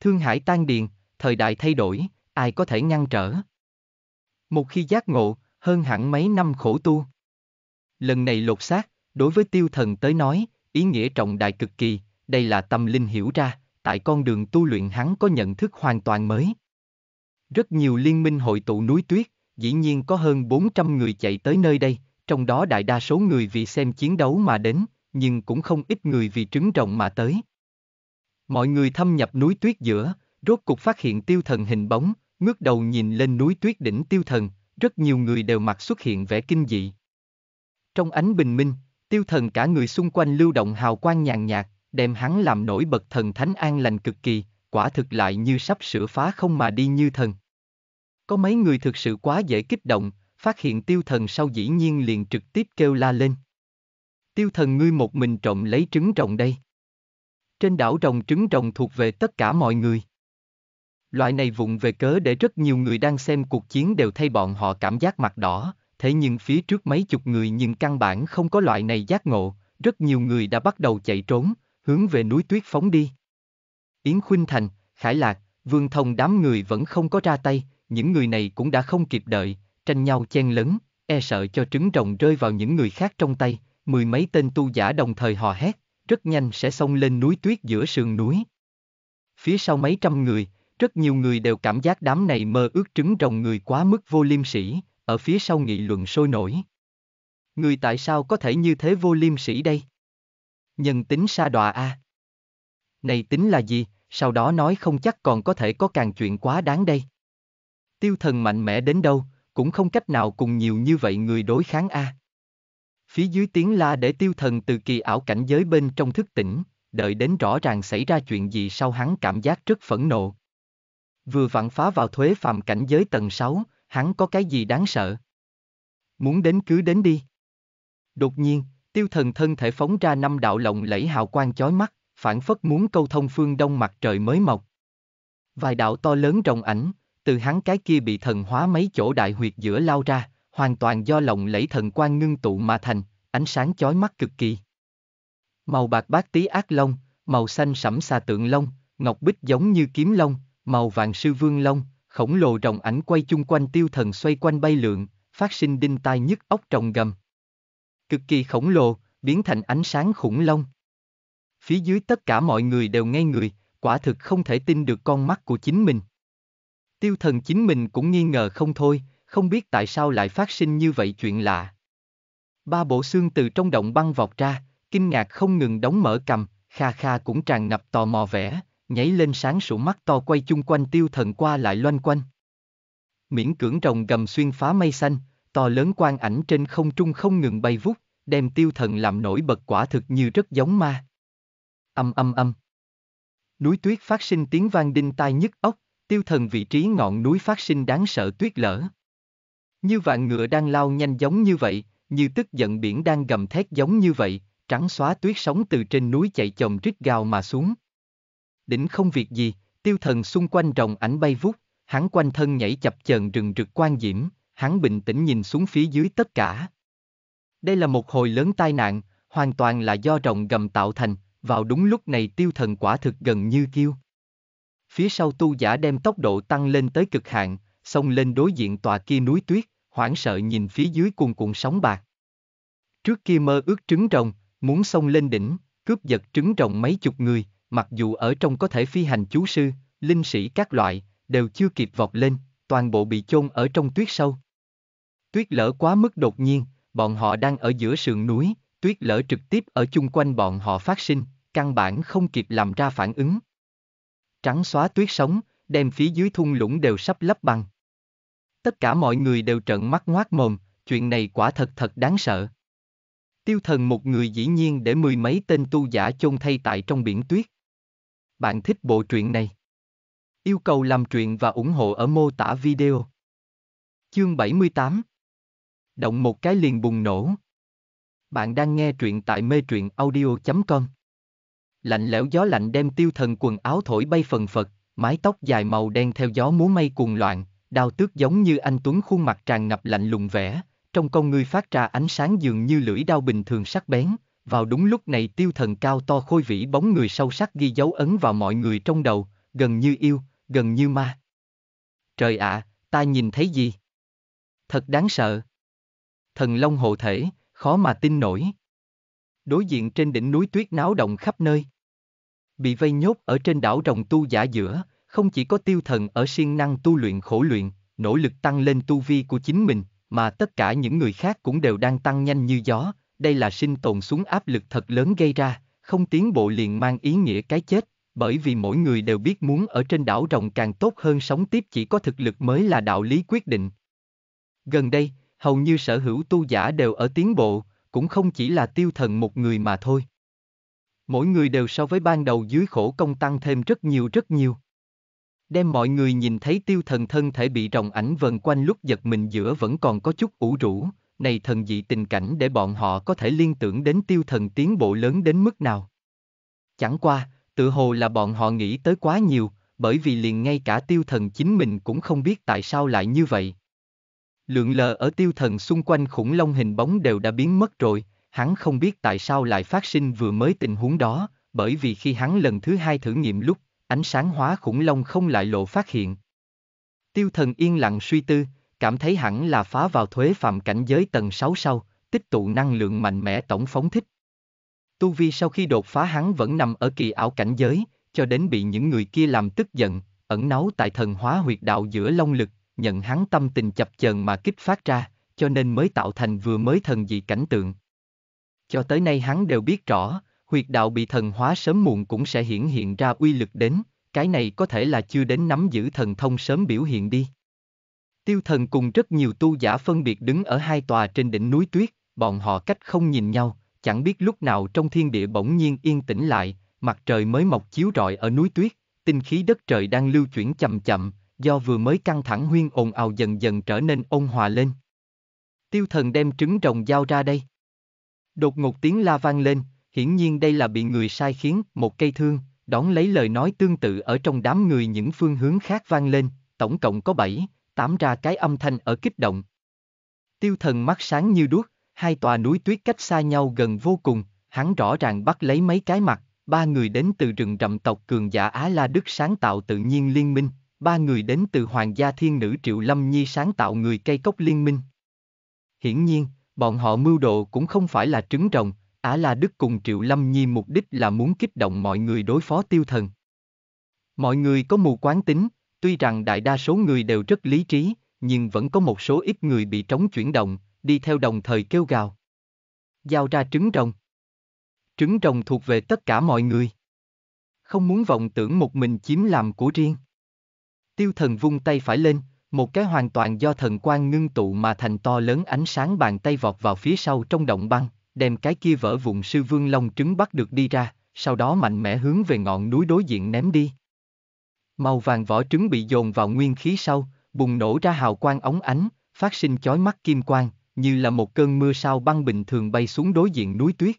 Thương hải tan điền, thời đại thay đổi, ai có thể ngăn trở. Một khi giác ngộ, hơn hẳn mấy năm khổ tu. Lần này lột xác, đối với tiêu thần tới nói, ý nghĩa trọng đại cực kỳ, đây là tâm linh hiểu ra, tại con đường tu luyện hắn có nhận thức hoàn toàn mới. Rất nhiều liên minh hội tụ núi tuyết, dĩ nhiên có hơn 400 người chạy tới nơi đây, trong đó đại đa số người vì xem chiến đấu mà đến, nhưng cũng không ít người vì trứng rộng mà tới. Mọi người thâm nhập núi tuyết giữa, rốt cục phát hiện tiêu thần hình bóng, ngước đầu nhìn lên núi tuyết đỉnh tiêu thần, rất nhiều người đều mặt xuất hiện vẻ kinh dị. Trong ánh bình minh, tiêu thần cả người xung quanh lưu động hào quang nhàn nhạt, đem hắn làm nổi bật thần thánh an lành cực kỳ, quả thực lại như sắp sửa phá không mà đi như thần. Có mấy người thực sự quá dễ kích động, phát hiện tiêu thần sau dĩ nhiên liền trực tiếp kêu la lên. Tiêu thần ngươi một mình trộm lấy trứng rồng đây. Trên đảo rồng trứng rồng thuộc về tất cả mọi người. Loại này vụng về cớ để rất nhiều người đang xem cuộc chiến đều thay bọn họ cảm giác mặt đỏ, thế nhưng phía trước mấy chục người nhưng căn bản không có loại này giác ngộ, rất nhiều người đã bắt đầu chạy trốn, hướng về núi tuyết phóng đi. Yến Khuynh Thành, Khải Lạc, Vương Thông đám người vẫn không có ra tay, những người này cũng đã không kịp đợi, tranh nhau chen lấn, e sợ cho trứng rồng rơi vào những người khác trong tay, mười mấy tên tu giả đồng thời hò hét, rất nhanh sẽ xông lên núi tuyết giữa sườn núi. Phía sau mấy trăm người, rất nhiều người đều cảm giác đám này mơ ước trứng rồng người quá mức vô liêm sỉ, ở phía sau nghị luận sôi nổi. Người tại sao có thể như thế vô liêm sỉ đây? Nhân tính sa đọa a. À? Này tính là gì, sau đó nói không chắc còn có thể có càng chuyện quá đáng đây. Tiêu thần mạnh mẽ đến đâu, cũng không cách nào cùng nhiều như vậy người đối kháng a. À. Phía dưới tiếng la để tiêu thần từ kỳ ảo cảnh giới bên trong thức tỉnh, đợi đến rõ ràng xảy ra chuyện gì sau hắn cảm giác rất phẫn nộ, Vừa vặn phá vào thuế phạm cảnh giới tầng 6, hắn có cái gì đáng sợ? Muốn đến cứ đến đi. Đột nhiên, tiêu thần thân thể phóng ra năm đạo lộng lẫy hào quang chói mắt, phản phất muốn câu thông phương đông mặt trời mới mọc. Vài đạo to lớn rồng ảnh, từ hắn cái kia bị thần hóa mấy chỗ đại huyệt giữa lao ra, hoàn toàn do lộng lẫy thần quang ngưng tụ mà thành, ánh sáng chói mắt cực kỳ. Màu bạc bát tí ác long, màu xanh sẫm xà tượng long, ngọc bích giống như kiếm long, Màu vàng sư vương long, khổng lồ rồng ảnh quay chung quanh tiêu thần xoay quanh bay lượn, phát sinh đinh tai nhức óc trồng gầm. Cực kỳ khổng lồ, biến thành ánh sáng khủng long. Phía dưới tất cả mọi người đều ngây người, quả thực không thể tin được con mắt của chính mình. Tiêu thần chính mình cũng nghi ngờ không thôi, không biết tại sao lại phát sinh như vậy chuyện lạ. Ba bộ xương từ trong động băng vọt ra, kinh ngạc không ngừng đóng mở cầm, kha kha cũng tràn ngập tò mò vẻ Nhảy lên sáng sủa mắt to quay chung quanh tiêu thần qua lại loanh quanh. Miễn cưỡng rồng gầm xuyên phá mây xanh, to lớn quang ảnh trên không trung không ngừng bay vút, đem tiêu thần làm nổi bật quả thực như rất giống ma. Âm âm âm. Núi tuyết phát sinh tiếng vang đinh tai nhức ốc, tiêu thần vị trí ngọn núi phát sinh đáng sợ tuyết lở. Như vạn ngựa đang lao nhanh giống như vậy, như tức giận biển đang gầm thét giống như vậy, trắng xóa tuyết sóng từ trên núi chạy chồng rít gào mà xuống đỉnh không việc gì, tiêu thần xung quanh rồng ảnh bay vút, hắn quanh thân nhảy chập chờn rừng rực quan diễm, hắn bình tĩnh nhìn xuống phía dưới tất cả. Đây là một hồi lớn tai nạn, hoàn toàn là do rồng gầm tạo thành, vào đúng lúc này tiêu thần quả thực gần như kêu. Phía sau tu giả đem tốc độ tăng lên tới cực hạn, xông lên đối diện tòa kia núi tuyết, hoảng sợ nhìn phía dưới cuồn cuộn sóng bạc. Trước kia mơ ước trứng rồng, muốn xông lên đỉnh, cướp giật trứng rồng mấy chục người, Mặc dù ở trong có thể phi hành chú sư, linh sĩ các loại, đều chưa kịp vọt lên, toàn bộ bị chôn ở trong tuyết sâu. Tuyết lở quá mức đột nhiên, bọn họ đang ở giữa sườn núi, tuyết lở trực tiếp ở chung quanh bọn họ phát sinh, căn bản không kịp làm ra phản ứng. Trắng xóa tuyết sống, đem phía dưới thung lũng đều sắp lấp bằng. Tất cả mọi người đều trợn mắt ngoác mồm, chuyện này quả thật thật đáng sợ. Tiêu thần một người dĩ nhiên để mười mấy tên tu giả chôn thay tại trong biển tuyết. Bạn thích bộ truyện này? Yêu cầu làm truyện và ủng hộ ở mô tả video. Chương 78 Động một cái liền bùng nổ. Bạn đang nghe truyện tại mê truyện audio.com Lạnh lẽo gió lạnh đem tiêu thần quần áo thổi bay phần phật, mái tóc dài màu đen theo gió múa mây cuồng loạn, đao tước giống như anh Tuấn khuôn mặt tràn ngập lạnh lùng vẻ, trong con ngươi phát ra ánh sáng dường như lưỡi đao bình thường sắc bén, vào đúng lúc này tiêu thần cao to khôi vĩ bóng người sâu sắc ghi dấu ấn vào mọi người trong đầu, gần như yêu, gần như ma. Trời ạ, à, ta nhìn thấy gì? Thật đáng sợ. Thần Long hộ thể, khó mà tin nổi. Đối diện trên đỉnh núi tuyết náo động khắp nơi. Bị vây nhốt ở trên đảo rồng tu giả giữa, không chỉ có tiêu thần ở siêng năng tu luyện khổ luyện, nỗ lực tăng lên tu vi của chính mình, mà tất cả những người khác cũng đều đang tăng nhanh như gió, đây là sinh tồn xuống áp lực thật lớn gây ra, không tiến bộ liền mang ý nghĩa cái chết, bởi vì mỗi người đều biết muốn ở trên đảo rồng càng tốt hơn sống tiếp chỉ có thực lực mới là đạo lý quyết định. Gần đây, hầu như sở hữu tu giả đều ở tiến bộ, cũng không chỉ là tiêu thần một người mà thôi. Mỗi người đều so với ban đầu dưới khổ công tăng thêm rất nhiều rất nhiều. Đem mọi người nhìn thấy tiêu thần thân thể bị rồng ảnh vần quanh lúc giật mình giữa vẫn còn có chút ủ rũ, này thần dị tình cảnh để bọn họ có thể liên tưởng đến tiêu thần tiến bộ lớn đến mức nào. Chẳng qua, tự hồ là bọn họ nghĩ tới quá nhiều, bởi vì liền ngay cả tiêu thần chính mình cũng không biết tại sao lại như vậy. Lượng lờ ở tiêu thần xung quanh khủng long hình bóng đều đã biến mất rồi, hắn không biết tại sao lại phát sinh vừa mới tình huống đó, bởi vì khi hắn lần thứ hai thử nghiệm lúc, ánh sáng hóa khủng long không lại lộ phát hiện. Tiêu thần yên lặng suy tư, cảm thấy hẳn là phá vào thuế phạm cảnh giới tầng 6 sau, tích tụ năng lượng mạnh mẽ tổng phóng thích. Tu Vi sau khi đột phá hắn vẫn nằm ở kỳ ảo cảnh giới, cho đến bị những người kia làm tức giận, ẩn náu tại thần hóa huyệt đạo giữa long lực, nhận hắn tâm tình chập chờn mà kích phát ra, cho nên mới tạo thành vừa mới thần dị cảnh tượng. Cho tới nay hắn đều biết rõ, huyệt đạo bị thần hóa sớm muộn cũng sẽ hiển hiện ra uy lực đến, cái này có thể là chưa đến nắm giữ thần thông sớm biểu hiện đi. Tiêu thần cùng rất nhiều tu giả phân biệt đứng ở hai tòa trên đỉnh núi tuyết, bọn họ cách không nhìn nhau, chẳng biết lúc nào trong thiên địa bỗng nhiên yên tĩnh lại, mặt trời mới mọc chiếu rọi ở núi tuyết, tinh khí đất trời đang lưu chuyển chậm chậm, do vừa mới căng thẳng huyên ồn ào dần dần trở nên ôn hòa lên. Tiêu thần đem trứng rồng giao ra đây. Đột ngột tiếng la vang lên, hiển nhiên đây là bị người sai khiến, một cây thương, đón lấy lời nói tương tự ở trong đám người những phương hướng khác vang lên, tổng cộng có bảy, tám ra cái âm thanh ở kích động. Tiêu thần mắt sáng như đuốc, hai tòa núi tuyết cách xa nhau gần vô cùng, hắn rõ ràng bắt lấy mấy cái mặt, ba người đến từ rừng rậm tộc cường giả Á La Đức sáng tạo tự nhiên liên minh, ba người đến từ hoàng gia thiên nữ Triệu Lâm Nhi sáng tạo người cây cốc liên minh. Hiển nhiên, bọn họ mưu đồ cũng không phải là trứng rồng, Á La Đức cùng Triệu Lâm Nhi mục đích là muốn kích động mọi người đối phó tiêu thần. Mọi người có mù quán tính, Tuy rằng đại đa số người đều rất lý trí, nhưng vẫn có một số ít người bị trống chuyển động, đi theo đồng thời kêu gào. Giao ra trứng rồng. Trứng rồng thuộc về tất cả mọi người. Không muốn vọng tưởng một mình chiếm làm của riêng. Tiêu thần vung tay phải lên, một cái hoàn toàn do thần quan ngưng tụ mà thành to lớn ánh sáng bàn tay vọt vào phía sau trong động băng, đem cái kia vỡ vụn sư vương long trứng bắt được đi ra, sau đó mạnh mẽ hướng về ngọn núi đối diện ném đi. Màu vàng vỏ trứng bị dồn vào nguyên khí sau, bùng nổ ra hào quang ống ánh, phát sinh chói mắt kim quang, như là một cơn mưa sao băng bình thường bay xuống đối diện núi tuyết.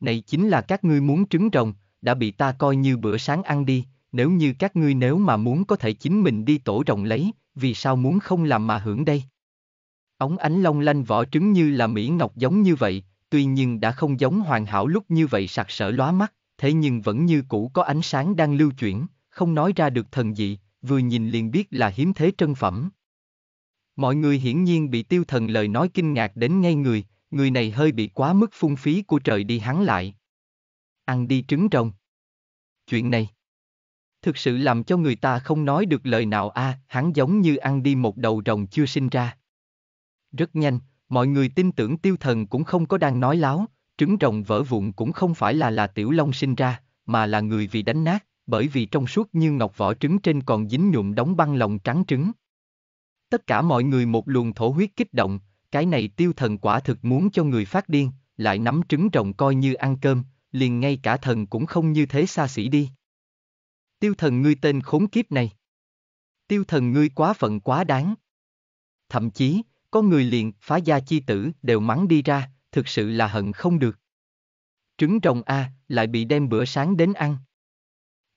Này chính là các ngươi muốn trứng rồng, đã bị ta coi như bữa sáng ăn đi, nếu như các ngươi nếu mà muốn có thể chính mình đi tổ rồng lấy, vì sao muốn không làm mà hưởng đây? Ống ánh long lanh vỏ trứng như là mỹ ngọc giống như vậy, tuy nhiên đã không giống hoàn hảo lúc như vậy sặc sỡ lóa mắt, thế nhưng vẫn như cũ có ánh sáng đang lưu chuyển không nói ra được thần dị, vừa nhìn liền biết là hiếm thế trân phẩm. Mọi người hiển nhiên bị tiêu thần lời nói kinh ngạc đến ngay người, người này hơi bị quá mức phung phí của trời đi hắn lại. Ăn đi trứng rồng. Chuyện này thực sự làm cho người ta không nói được lời nào a, à, hắn giống như ăn đi một đầu rồng chưa sinh ra. Rất nhanh, mọi người tin tưởng tiêu thần cũng không có đang nói láo, trứng rồng vỡ vụn cũng không phải là là tiểu long sinh ra, mà là người vì đánh nát bởi vì trong suốt như ngọc vỏ trứng trên còn dính nhụm đóng băng lòng trắng trứng. Tất cả mọi người một luồng thổ huyết kích động, cái này tiêu thần quả thực muốn cho người phát điên, lại nắm trứng rồng coi như ăn cơm, liền ngay cả thần cũng không như thế xa xỉ đi. Tiêu thần ngươi tên khốn kiếp này. Tiêu thần ngươi quá phận quá đáng. Thậm chí, có người liền, phá gia chi tử, đều mắng đi ra, thực sự là hận không được. Trứng rồng A, lại bị đem bữa sáng đến ăn.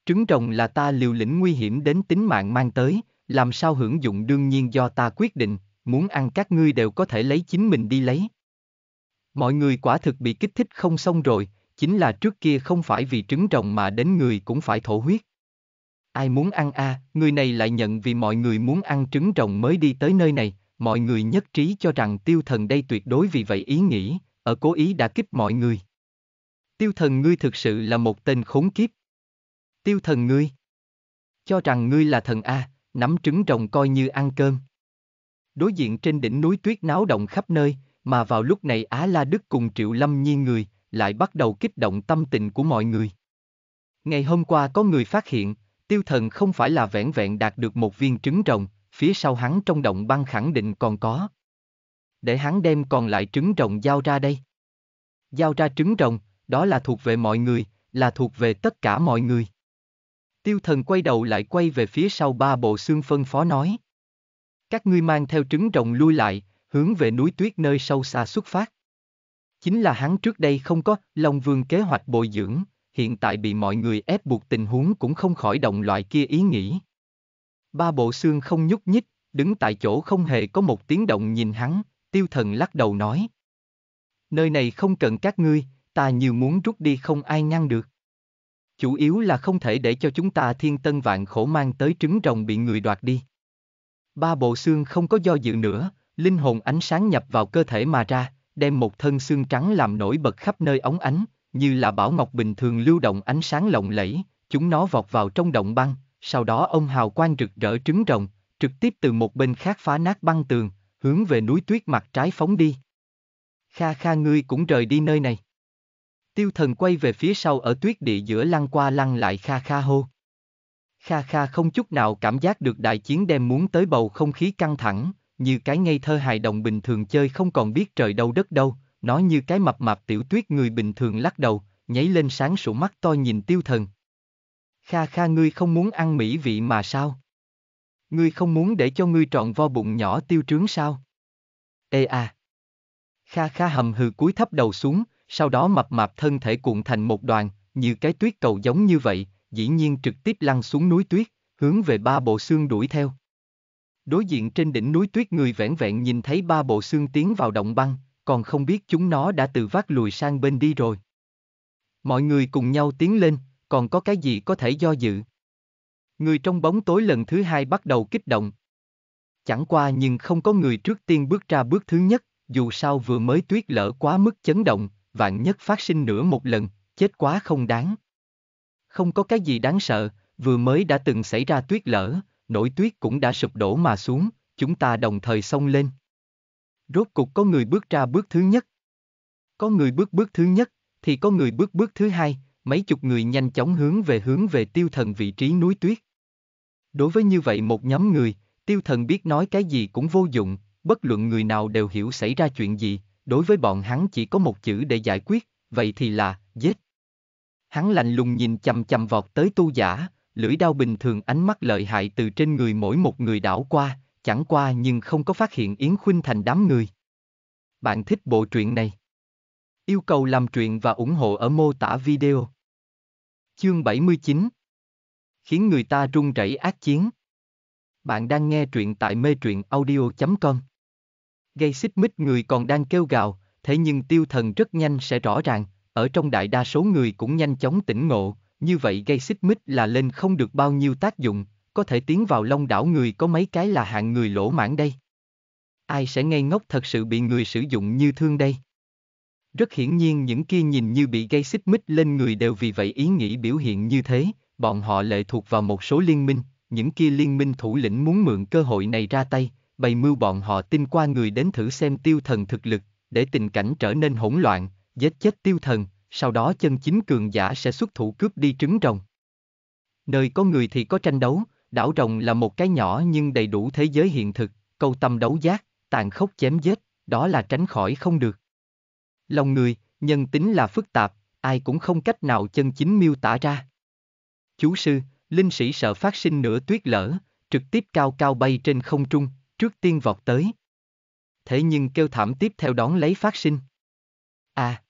Trứng rồng là ta liều lĩnh nguy hiểm đến tính mạng mang tới, làm sao hưởng dụng đương nhiên do ta quyết định, muốn ăn các ngươi đều có thể lấy chính mình đi lấy. Mọi người quả thực bị kích thích không xong rồi, chính là trước kia không phải vì trứng rồng mà đến người cũng phải thổ huyết. Ai muốn ăn a, à, người này lại nhận vì mọi người muốn ăn trứng rồng mới đi tới nơi này, mọi người nhất trí cho rằng tiêu thần đây tuyệt đối vì vậy ý nghĩ, ở cố ý đã kích mọi người. Tiêu thần ngươi thực sự là một tên khốn kiếp. Tiêu thần ngươi. Cho rằng ngươi là thần A, nắm trứng rồng coi như ăn cơm. Đối diện trên đỉnh núi tuyết náo động khắp nơi, mà vào lúc này Á La Đức cùng Triệu Lâm nhi người, lại bắt đầu kích động tâm tình của mọi người. Ngày hôm qua có người phát hiện, tiêu thần không phải là vẻn vẹn đạt được một viên trứng rồng, phía sau hắn trong động băng khẳng định còn có. Để hắn đem còn lại trứng rồng giao ra đây. Giao ra trứng rồng, đó là thuộc về mọi người, là thuộc về tất cả mọi người. Tiêu thần quay đầu lại quay về phía sau ba bộ xương phân phó nói. Các ngươi mang theo trứng rồng lui lại, hướng về núi tuyết nơi sâu xa xuất phát. Chính là hắn trước đây không có, Long Vương kế hoạch bồi dưỡng, hiện tại bị mọi người ép buộc tình huống cũng không khỏi động loại kia ý nghĩ. Ba bộ xương không nhúc nhích, đứng tại chỗ không hề có một tiếng động nhìn hắn, tiêu thần lắc đầu nói. Nơi này không cần các ngươi, ta nhiều muốn rút đi không ai ngăn được chủ yếu là không thể để cho chúng ta thiên tân vạn khổ mang tới trứng rồng bị người đoạt đi. Ba bộ xương không có do dự nữa, linh hồn ánh sáng nhập vào cơ thể mà ra, đem một thân xương trắng làm nổi bật khắp nơi ống ánh, như là bảo ngọc bình thường lưu động ánh sáng lộng lẫy, chúng nó vọt vào trong động băng, sau đó ông hào quang rực rỡ trứng rồng, trực tiếp từ một bên khác phá nát băng tường, hướng về núi tuyết mặt trái phóng đi. Kha kha ngươi cũng rời đi nơi này. Tiêu thần quay về phía sau ở tuyết địa giữa lăn qua lăn lại kha kha hô. Kha kha không chút nào cảm giác được đại chiến đem muốn tới bầu không khí căng thẳng, như cái ngây thơ hài đồng bình thường chơi không còn biết trời đâu đất đâu, nó như cái mập mạp tiểu tuyết người bình thường lắc đầu, nháy lên sáng sổ mắt to nhìn tiêu thần. Kha kha ngươi không muốn ăn mỹ vị mà sao? Ngươi không muốn để cho ngươi trọn vo bụng nhỏ tiêu trướng sao? Ê à! Kha kha hầm hừ cúi thấp đầu xuống, sau đó mập mạp thân thể cuộn thành một đoàn, như cái tuyết cầu giống như vậy, dĩ nhiên trực tiếp lăn xuống núi tuyết, hướng về ba bộ xương đuổi theo. Đối diện trên đỉnh núi tuyết người vẻn vẹn nhìn thấy ba bộ xương tiến vào động băng, còn không biết chúng nó đã từ vác lùi sang bên đi rồi. Mọi người cùng nhau tiến lên, còn có cái gì có thể do dự. Người trong bóng tối lần thứ hai bắt đầu kích động. Chẳng qua nhưng không có người trước tiên bước ra bước thứ nhất, dù sao vừa mới tuyết lỡ quá mức chấn động, vạn nhất phát sinh nữa một lần, chết quá không đáng. Không có cái gì đáng sợ, vừa mới đã từng xảy ra tuyết lở, nổi tuyết cũng đã sụp đổ mà xuống, chúng ta đồng thời xông lên. Rốt cục có người bước ra bước thứ nhất. Có người bước bước thứ nhất, thì có người bước bước thứ hai, mấy chục người nhanh chóng hướng về hướng về tiêu thần vị trí núi tuyết. Đối với như vậy một nhóm người, tiêu thần biết nói cái gì cũng vô dụng, bất luận người nào đều hiểu xảy ra chuyện gì, đối với bọn hắn chỉ có một chữ để giải quyết, vậy thì là, giết. Hắn lạnh lùng nhìn chầm chầm vọt tới tu giả, lưỡi đao bình thường ánh mắt lợi hại từ trên người mỗi một người đảo qua, chẳng qua nhưng không có phát hiện Yến Khuynh thành đám người. Bạn thích bộ truyện này? Yêu cầu làm truyện và ủng hộ ở mô tả video. Chương 79 Khiến người ta run rẩy ác chiến. Bạn đang nghe truyện tại mê truyện audio.com gây xích mích người còn đang kêu gào, thế nhưng tiêu thần rất nhanh sẽ rõ ràng, ở trong đại đa số người cũng nhanh chóng tỉnh ngộ, như vậy gây xích mích là lên không được bao nhiêu tác dụng, có thể tiến vào long đảo người có mấy cái là hạng người lỗ mãn đây. Ai sẽ ngây ngốc thật sự bị người sử dụng như thương đây? Rất hiển nhiên những kia nhìn như bị gây xích mích lên người đều vì vậy ý nghĩ biểu hiện như thế, bọn họ lệ thuộc vào một số liên minh, những kia liên minh thủ lĩnh muốn mượn cơ hội này ra tay, bày mưu bọn họ tin qua người đến thử xem tiêu thần thực lực, để tình cảnh trở nên hỗn loạn, giết chết tiêu thần, sau đó chân chính cường giả sẽ xuất thủ cướp đi trứng rồng. Nơi có người thì có tranh đấu, đảo rồng là một cái nhỏ nhưng đầy đủ thế giới hiện thực, câu tâm đấu giác, tàn khốc chém giết, đó là tránh khỏi không được. Lòng người, nhân tính là phức tạp, ai cũng không cách nào chân chính miêu tả ra. Chú sư, linh sĩ sợ phát sinh nửa tuyết lở, trực tiếp cao cao bay trên không trung, trước tiên vọt tới. Thế nhưng kêu thảm tiếp theo đón lấy phát sinh. À!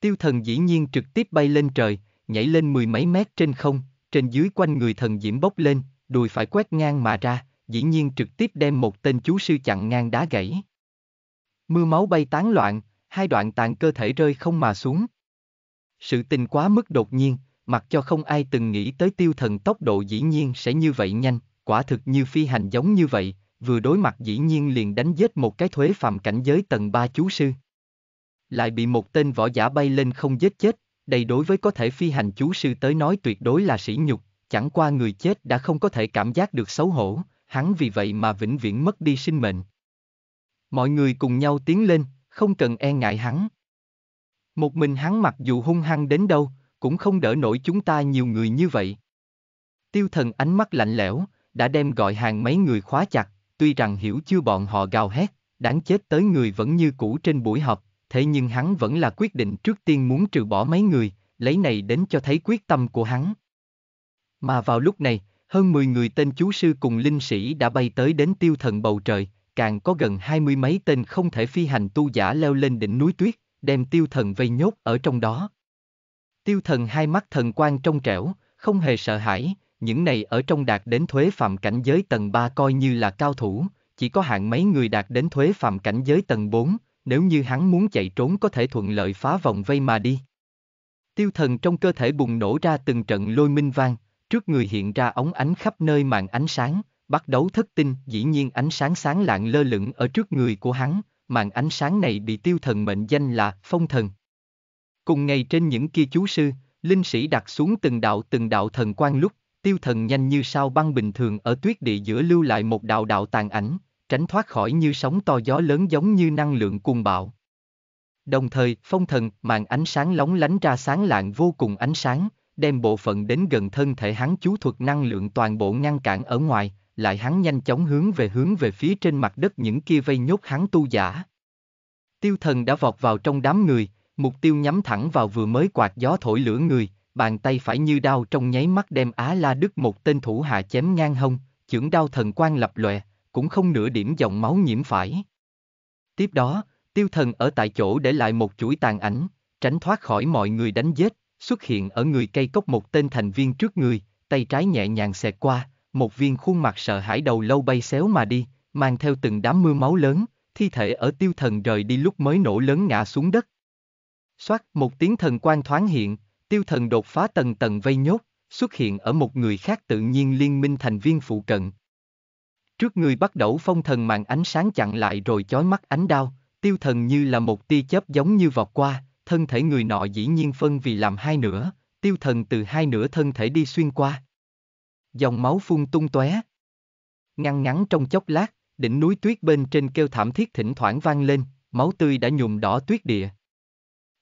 Tiêu thần dĩ nhiên trực tiếp bay lên trời, nhảy lên mười mấy mét trên không, trên dưới quanh người thần diễm bốc lên, đùi phải quét ngang mà ra, dĩ nhiên trực tiếp đem một tên chú sư chặn ngang đá gãy. Mưa máu bay tán loạn, hai đoạn tàn cơ thể rơi không mà xuống. Sự tình quá mức đột nhiên, mặc cho không ai từng nghĩ tới tiêu thần tốc độ dĩ nhiên sẽ như vậy nhanh, quả thực như phi hành giống như vậy, vừa đối mặt dĩ nhiên liền đánh giết một cái thuế phàm cảnh giới tầng 3 chú sư. Lại bị một tên võ giả bay lên không giết chết, đây đối với có thể phi hành chú sư tới nói tuyệt đối là sỉ nhục, chẳng qua người chết đã không có thể cảm giác được xấu hổ, hắn vì vậy mà vĩnh viễn mất đi sinh mệnh. Mọi người cùng nhau tiến lên, không cần e ngại hắn. Một mình hắn mặc dù hung hăng đến đâu, cũng không đỡ nổi chúng ta nhiều người như vậy. Tiêu thần ánh mắt lạnh lẽo, đã đem gọi hàng mấy người khóa chặt, tuy rằng hiểu chưa bọn họ gào hét, đáng chết tới người vẫn như cũ trên buổi họp, thế nhưng hắn vẫn là quyết định trước tiên muốn trừ bỏ mấy người, lấy này đến cho thấy quyết tâm của hắn. Mà vào lúc này, hơn 10 người tên chú sư cùng linh sĩ đã bay tới đến tiêu thần bầu trời, càng có gần hai mươi mấy tên không thể phi hành tu giả leo lên đỉnh núi tuyết, đem tiêu thần vây nhốt ở trong đó. Tiêu thần hai mắt thần quan trong trẻo, không hề sợ hãi, những này ở trong đạt đến thuế phạm cảnh giới tầng 3 coi như là cao thủ, chỉ có hạng mấy người đạt đến thuế phạm cảnh giới tầng 4, nếu như hắn muốn chạy trốn có thể thuận lợi phá vòng vây mà đi. Tiêu thần trong cơ thể bùng nổ ra từng trận lôi minh vang, trước người hiện ra ống ánh khắp nơi màn ánh sáng, bắt đấu thất tinh dĩ nhiên ánh sáng sáng lạng lơ lửng ở trước người của hắn, màn ánh sáng này bị tiêu thần mệnh danh là phong thần. Cùng ngày trên những kia chú sư, linh sĩ đặt xuống từng đạo từng đạo thần quan lúc Tiêu thần nhanh như sao băng bình thường ở tuyết địa giữa lưu lại một đạo đạo tàn ảnh, tránh thoát khỏi như sóng to gió lớn giống như năng lượng cuồng bạo. Đồng thời, phong thần, màn ánh sáng lóng lánh ra sáng lạng vô cùng ánh sáng, đem bộ phận đến gần thân thể hắn chú thuật năng lượng toàn bộ ngăn cản ở ngoài, lại hắn nhanh chóng hướng về hướng về phía trên mặt đất những kia vây nhốt hắn tu giả. Tiêu thần đã vọt vào trong đám người, mục tiêu nhắm thẳng vào vừa mới quạt gió thổi lửa người, bàn tay phải như đao trong nháy mắt đem Á La Đức một tên thủ hạ chém ngang hông, chưởng đao thần quang lập lòe, cũng không nửa điểm dòng máu nhiễm phải. Tiếp đó, tiêu thần ở tại chỗ để lại một chuỗi tàn ảnh, tránh thoát khỏi mọi người đánh giết, xuất hiện ở người cây cốc một tên thành viên trước người, tay trái nhẹ nhàng xẹt qua, một viên khuôn mặt sợ hãi đầu lâu bay xéo mà đi, mang theo từng đám mưa máu lớn, thi thể ở tiêu thần rời đi lúc mới nổ lớn ngã xuống đất. Xoát một tiếng thần quang thoáng hiện, Tiêu thần đột phá tầng tầng vây nhốt, xuất hiện ở một người khác tự nhiên liên minh thành viên phụ cận. Trước người bắt đầu phong thần màn ánh sáng chặn lại rồi chói mắt ánh đao, tiêu thần như là một tia chớp giống như vọt qua, thân thể người nọ dĩ nhiên phân vì làm hai nửa, tiêu thần từ hai nửa thân thể đi xuyên qua. Dòng máu phun tung tóe. Ngăn ngắn trong chốc lát, đỉnh núi tuyết bên trên kêu thảm thiết thỉnh thoảng vang lên, máu tươi đã nhuộm đỏ tuyết địa.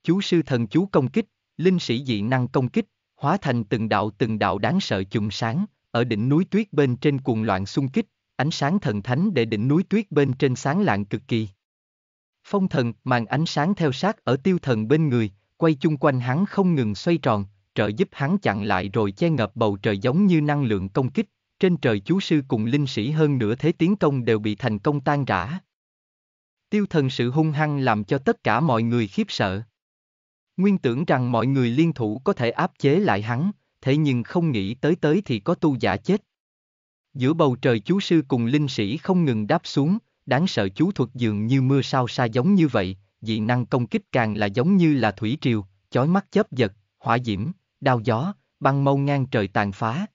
Chú sư thần chú công kích, linh sĩ dị năng công kích, hóa thành từng đạo từng đạo đáng sợ chùm sáng, ở đỉnh núi tuyết bên trên cuồng loạn xung kích, ánh sáng thần thánh để đỉnh núi tuyết bên trên sáng lạng cực kỳ. Phong thần mang ánh sáng theo sát ở tiêu thần bên người, quay chung quanh hắn không ngừng xoay tròn, trợ giúp hắn chặn lại rồi che ngập bầu trời giống như năng lượng công kích, trên trời chú sư cùng linh sĩ hơn nửa thế tiến công đều bị thành công tan rã. Tiêu thần sự hung hăng làm cho tất cả mọi người khiếp sợ. Nguyên tưởng rằng mọi người liên thủ có thể áp chế lại hắn, thế nhưng không nghĩ tới tới thì có tu giả chết. Giữa bầu trời chú sư cùng linh sĩ không ngừng đáp xuống, đáng sợ chú thuật dường như mưa sao xa giống như vậy, dị năng công kích càng là giống như là thủy triều, chói mắt chớp giật, hỏa diễm, đao gió, băng mâu ngang trời tàn phá.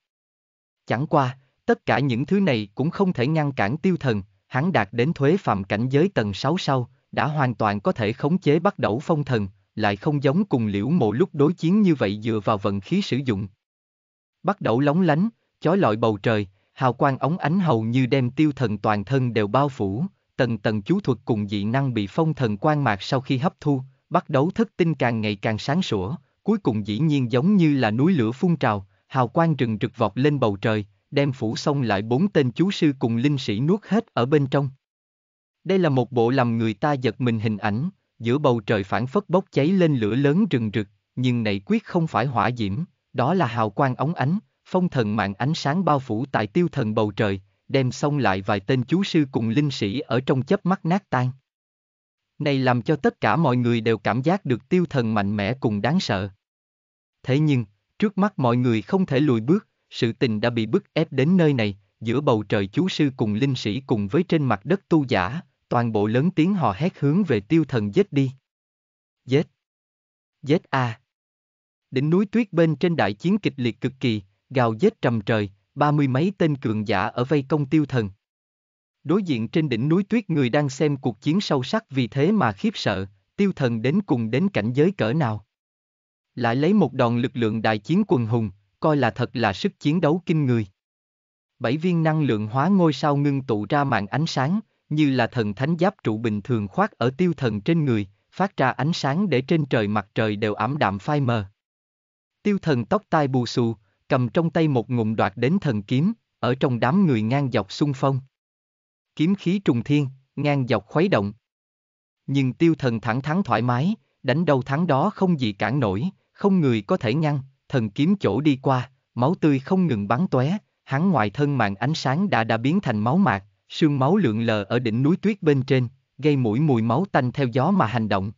Chẳng qua, tất cả những thứ này cũng không thể ngăn cản tiêu thần, hắn đạt đến thuế phạm cảnh giới tầng 6 sau, đã hoàn toàn có thể khống chế bắt đầu phong thần, lại không giống cùng liễu mộ lúc đối chiến như vậy dựa vào vận khí sử dụng. Bắt đầu lóng lánh, chói lọi bầu trời, hào quang ống ánh hầu như đem tiêu thần toàn thân đều bao phủ, tầng tầng chú thuật cùng dị năng bị phong thần quan mạc sau khi hấp thu, bắt đầu thất tinh càng ngày càng sáng sủa, cuối cùng dĩ nhiên giống như là núi lửa phun trào, hào quang rừng rực vọt lên bầu trời, đem phủ xong lại bốn tên chú sư cùng linh sĩ nuốt hết ở bên trong. Đây là một bộ làm người ta giật mình hình ảnh, giữa bầu trời phản phất bốc cháy lên lửa lớn rừng rực, nhưng này quyết không phải hỏa diễm, đó là hào quang ống ánh, phong thần mạng ánh sáng bao phủ tại tiêu thần bầu trời, đem xong lại vài tên chú sư cùng linh sĩ ở trong chớp mắt nát tan. Này làm cho tất cả mọi người đều cảm giác được tiêu thần mạnh mẽ cùng đáng sợ. Thế nhưng, trước mắt mọi người không thể lùi bước, sự tình đã bị bức ép đến nơi này, giữa bầu trời chú sư cùng linh sĩ cùng với trên mặt đất tu giả, toàn bộ lớn tiếng hò hét hướng về tiêu thần giết đi. Giết! Giết a! Đỉnh núi tuyết bên trên đại chiến kịch liệt cực kỳ, gào giết trầm trời, ba mươi mấy tên cường giả ở vây công tiêu thần. Đối diện trên đỉnh núi tuyết người đang xem cuộc chiến sâu sắc vì thế mà khiếp sợ, tiêu thần đến cùng đến cảnh giới cỡ nào. Lại lấy một đòn lực lượng đại chiến quần hùng, coi là thật là sức chiến đấu kinh người. Bảy viên năng lượng hóa ngôi sao ngưng tụ ra mạng ánh sáng, như là thần thánh giáp trụ bình thường khoác ở tiêu thần trên người, phát ra ánh sáng để trên trời mặt trời đều ảm đạm phai mờ. Tiêu thần tóc tai bù xù, cầm trong tay một ngụm đoạt đến thần kiếm, ở trong đám người ngang dọc xung phong. Kiếm khí trùng thiên, ngang dọc khuấy động. Nhưng tiêu thần thẳng thắn thoải mái, đánh đầu thắng đó không gì cản nổi, không người có thể ngăn, thần kiếm chỗ đi qua, máu tươi không ngừng bắn tóe, hắn ngoài thân mạng ánh sáng đã đã biến thành máu mạc, Sương máu lượn lờ ở đỉnh núi tuyết bên trên, gây mũi mùi máu tanh theo gió mà hành động.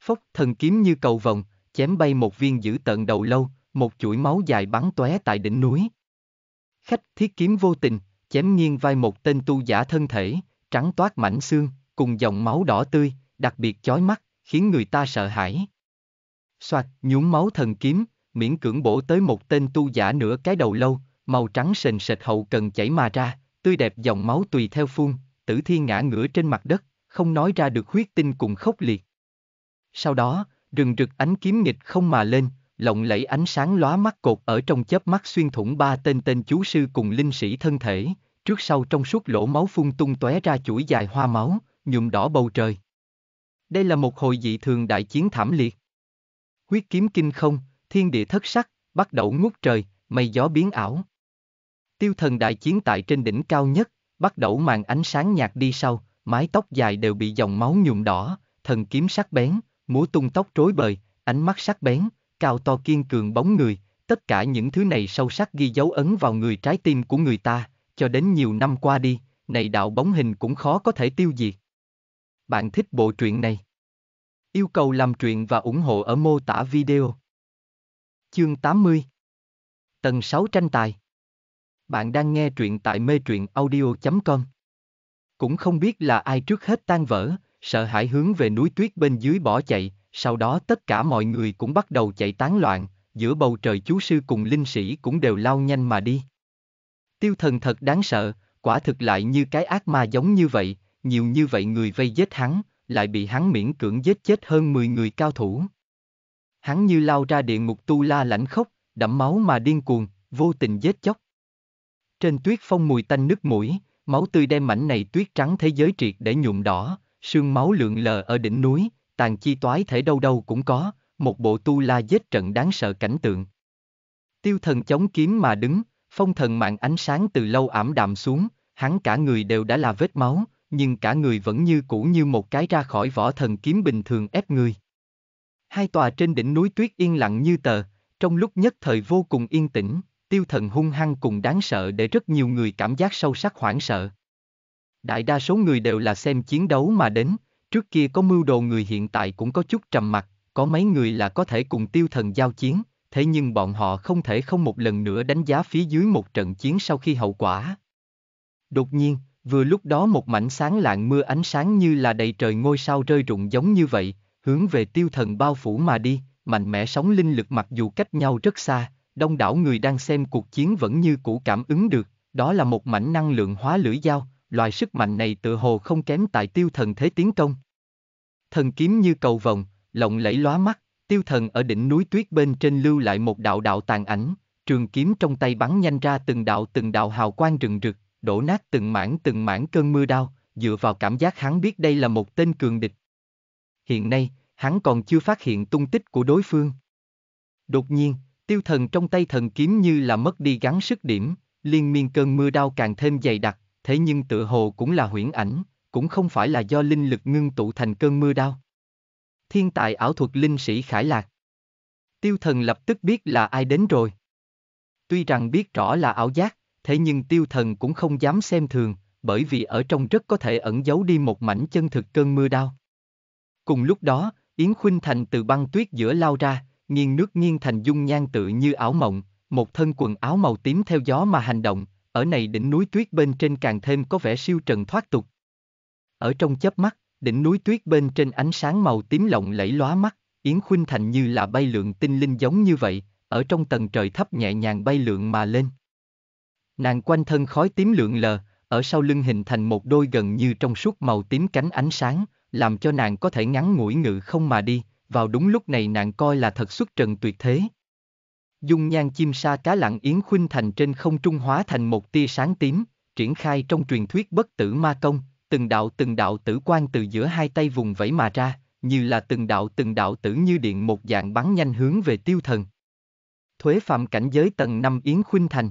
Phốc thần kiếm như cầu vồng, chém bay một viên giữ tận đầu lâu, một chuỗi máu dài bắn tóe tại đỉnh núi. Khách thiết kiếm vô tình, chém nghiêng vai một tên tu giả thân thể, trắng toát mảnh xương, cùng dòng máu đỏ tươi, đặc biệt chói mắt, khiến người ta sợ hãi. Soạt, nhúng máu thần kiếm, miễn cưỡng bổ tới một tên tu giả nửa cái đầu lâu, màu trắng sền sệt hậu cần chảy mà ra, tươi đẹp dòng máu tùy theo phun, tử thi ngã ngửa trên mặt đất, không nói ra được huyết tinh cùng khốc liệt. Sau đó, rừng rực ánh kiếm nghịch không mà lên, lộng lẫy ánh sáng lóa mắt cột ở trong chớp mắt xuyên thủng ba tên tên chú sư cùng linh sĩ thân thể, trước sau trong suốt lỗ máu phun tung tóe ra chuỗi dài hoa máu, nhuộm đỏ bầu trời. Đây là một hồi dị thường đại chiến thảm liệt. Huyết kiếm kinh không, thiên địa thất sắc, bắt đầu ngút trời, mây gió biến ảo. Tiêu thần đại chiến tại trên đỉnh cao nhất, bắt đầu màn ánh sáng nhạt đi sau, mái tóc dài đều bị dòng máu nhuộm đỏ, thần kiếm sắc bén, múa tung tóc rối bời, ánh mắt sắc bén, cao to kiên cường bóng người, tất cả những thứ này sâu sắc ghi dấu ấn vào người trái tim của người ta, cho đến nhiều năm qua đi, này đạo bóng hình cũng khó có thể tiêu diệt. Bạn thích bộ truyện này? Yêu cầu làm truyện và ủng hộ ở mô tả video. Chương 80 Tầng 6 tranh tài bạn đang nghe truyện tại mê truyện audio.com. Cũng không biết là ai trước hết tan vỡ, sợ hãi hướng về núi tuyết bên dưới bỏ chạy, sau đó tất cả mọi người cũng bắt đầu chạy tán loạn, giữa bầu trời chú sư cùng linh sĩ cũng đều lao nhanh mà đi. Tiêu thần thật đáng sợ, quả thực lại như cái ác ma giống như vậy, nhiều như vậy người vây giết hắn, lại bị hắn miễn cưỡng giết chết hơn 10 người cao thủ. Hắn như lao ra địa ngục tu la lãnh khốc, đẫm máu mà điên cuồng, vô tình giết chóc. Trên tuyết phong mùi tanh nước mũi, máu tươi đem mảnh này tuyết trắng thế giới triệt để nhuộm đỏ, sương máu lượn lờ ở đỉnh núi, tàn chi toái thể đâu đâu cũng có, một bộ tu la giết trận đáng sợ cảnh tượng. Tiêu thần chống kiếm mà đứng, phong thần mạng ánh sáng từ lâu ảm đạm xuống, hắn cả người đều đã là vết máu, nhưng cả người vẫn như cũ như một cái ra khỏi vỏ thần kiếm bình thường ép người. Hai tòa trên đỉnh núi tuyết yên lặng như tờ, trong lúc nhất thời vô cùng yên tĩnh, tiêu thần hung hăng cùng đáng sợ để rất nhiều người cảm giác sâu sắc hoảng sợ. Đại đa số người đều là xem chiến đấu mà đến, trước kia có mưu đồ người hiện tại cũng có chút trầm mặc, có mấy người là có thể cùng tiêu thần giao chiến, thế nhưng bọn họ không thể không một lần nữa đánh giá phía dưới một trận chiến sau khi hậu quả. Đột nhiên, vừa lúc đó một mảnh sáng lạng mưa ánh sáng như là đầy trời ngôi sao rơi rụng giống như vậy, hướng về tiêu thần bao phủ mà đi, mạnh mẽ sóng linh lực mặc dù cách nhau rất xa, đông đảo người đang xem cuộc chiến vẫn như cũ cảm ứng được, đó là một mảnh năng lượng hóa lưỡi dao, loại sức mạnh này tự hồ không kém tại tiêu thần thế tiến công. Thần kiếm như cầu vồng, lộng lẫy lóa mắt, tiêu thần ở đỉnh núi tuyết bên trên lưu lại một đạo đạo tàn ảnh, trường kiếm trong tay bắn nhanh ra từng đạo từng đạo hào quang rừng rực, đổ nát từng mảng từng mảng cơn mưa đao, dựa vào cảm giác hắn biết đây là một tên cường địch. Hiện nay, hắn còn chưa phát hiện tung tích của đối phương. Đột nhiên, Tiêu thần trong tay thần kiếm như là mất đi gắn sức điểm, liên miên cơn mưa đau càng thêm dày đặc, thế nhưng tựa hồ cũng là huyễn ảnh, cũng không phải là do linh lực ngưng tụ thành cơn mưa đau. Thiên tài ảo thuật linh sĩ Khải Lạc Tiêu thần lập tức biết là ai đến rồi. Tuy rằng biết rõ là ảo giác, thế nhưng tiêu thần cũng không dám xem thường, bởi vì ở trong rất có thể ẩn giấu đi một mảnh chân thực cơn mưa đau. Cùng lúc đó, Yến Khuynh Thành từ băng tuyết giữa lao ra, nghiêng nước nghiêng thành dung nhan tự như ảo mộng, một thân quần áo màu tím theo gió mà hành động, ở này đỉnh núi tuyết bên trên càng thêm có vẻ siêu trần thoát tục. Ở trong chớp mắt, đỉnh núi tuyết bên trên ánh sáng màu tím lộng lẫy lóa mắt, Yến Khuynh Thành như là bay lượn tinh linh giống như vậy, ở trong tầng trời thấp nhẹ nhàng bay lượn mà lên. Nàng quanh thân khói tím lượn lờ, ở sau lưng hình thành một đôi gần như trong suốt màu tím cánh ánh sáng, làm cho nàng có thể ngắn ngủi ngự không mà đi, vào đúng lúc này nàng coi là thật xuất trần tuyệt thế. Dung nhan chim sa cá lặng yến khuynh thành trên không trung hóa thành một tia sáng tím, triển khai trong truyền thuyết bất tử ma công, từng đạo từng đạo tử quan từ giữa hai tay vùng vẫy mà ra, như là từng đạo từng đạo tử như điện một dạng bắn nhanh hướng về tiêu thần. Thuế phạm cảnh giới tầng năm Yến Khuynh Thành.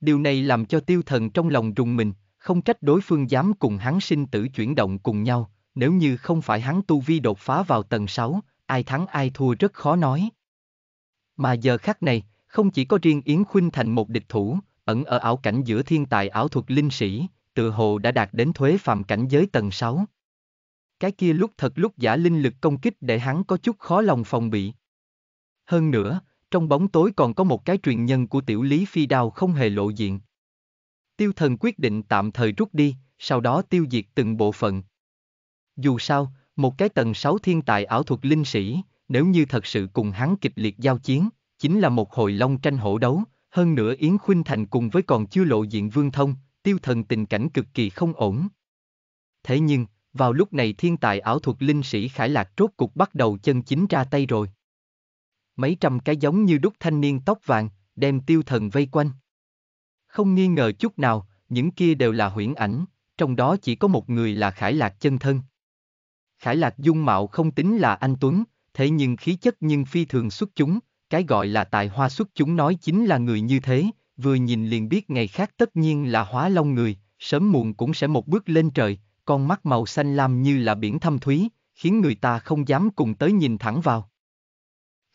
Điều này làm cho tiêu thần trong lòng rùng mình, không trách đối phương dám cùng hắn sinh tử chuyển động cùng nhau, nếu như không phải hắn tu vi đột phá vào tầng 6, ai thắng ai thua rất khó nói. Mà giờ khắc này, không chỉ có riêng Yến Khuynh thành một địch thủ, ẩn ở ảo cảnh giữa thiên tài ảo thuật linh sĩ, tự hồ đã đạt đến thuế phàm cảnh giới tầng 6. Cái kia lúc thật lúc giả linh lực công kích để hắn có chút khó lòng phòng bị. Hơn nữa, trong bóng tối còn có một cái truyền nhân của tiểu lý phi đao không hề lộ diện. Tiêu thần quyết định tạm thời rút đi, sau đó tiêu diệt từng bộ phận, dù sao, một cái tầng 6 thiên tài ảo thuật linh sĩ, nếu như thật sự cùng hắn kịch liệt giao chiến, chính là một hồi long tranh hổ đấu, hơn nữa Yến Khuynh Thành cùng với còn chưa lộ diện Vương Thông, tiêu thần tình cảnh cực kỳ không ổn. Thế nhưng, vào lúc này thiên tài ảo thuật linh sĩ Khải Lạc rốt cục bắt đầu chân chính ra tay rồi. Mấy trăm cái giống như đúc thanh niên tóc vàng, đem tiêu thần vây quanh. Không nghi ngờ chút nào, những kia đều là huyễn ảnh, trong đó chỉ có một người là Khải Lạc chân thân. Khải Lạc dung mạo không tính là anh Tuấn, thế nhưng khí chất nhưng phi thường xuất chúng, cái gọi là tài hoa xuất chúng nói chính là người như thế, vừa nhìn liền biết ngày khác tất nhiên là hóa long người, sớm muộn cũng sẽ một bước lên trời, con mắt màu xanh lam như là biển thâm thúy, khiến người ta không dám cùng tới nhìn thẳng vào.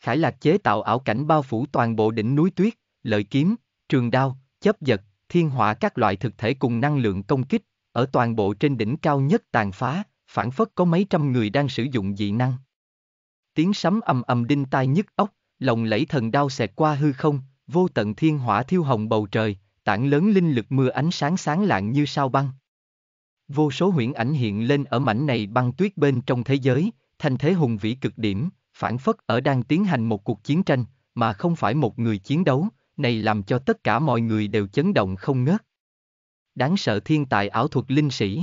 Khải Lạc chế tạo ảo cảnh bao phủ toàn bộ đỉnh núi tuyết, lợi kiếm, trường đao, chấp giật, thiên hỏa các loại thực thể cùng năng lượng công kích, ở toàn bộ trên đỉnh cao nhất tàn phá, phản phất có mấy trăm người đang sử dụng dị năng. Tiếng sấm ầm ầm đinh tai nhức ốc, lồng lẫy thần đao xẹt qua hư không, vô tận thiên hỏa thiêu hồng bầu trời, tảng lớn linh lực mưa ánh sáng sáng lạng như sao băng. Vô số huyễn ảnh hiện lên ở mảnh này băng tuyết bên trong thế giới, thành thế hùng vĩ cực điểm, phản phất ở đang tiến hành một cuộc chiến tranh, mà không phải một người chiến đấu, này làm cho tất cả mọi người đều chấn động không ngớt. Đáng sợ thiên tài ảo thuật linh sĩ.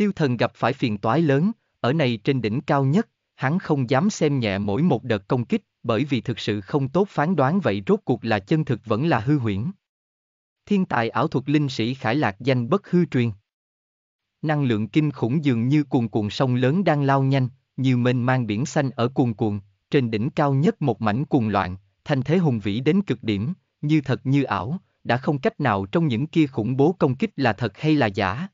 Tiêu thần gặp phải phiền toái lớn, ở này trên đỉnh cao nhất, hắn không dám xem nhẹ mỗi một đợt công kích, bởi vì thực sự không tốt phán đoán vậy rốt cuộc là chân thực vẫn là hư huyễn. Thiên tài ảo thuật linh sĩ khải lạc danh bất hư truyền. Năng lượng kinh khủng dường như cuồn cuộn sông lớn đang lao nhanh, nhiều mênh mang biển xanh ở cuồn cuộn, trên đỉnh cao nhất một mảnh cuồng loạn, thanh thế hùng vĩ đến cực điểm, như thật như ảo, đã không cách nào trong những kia khủng bố công kích là thật hay là giả.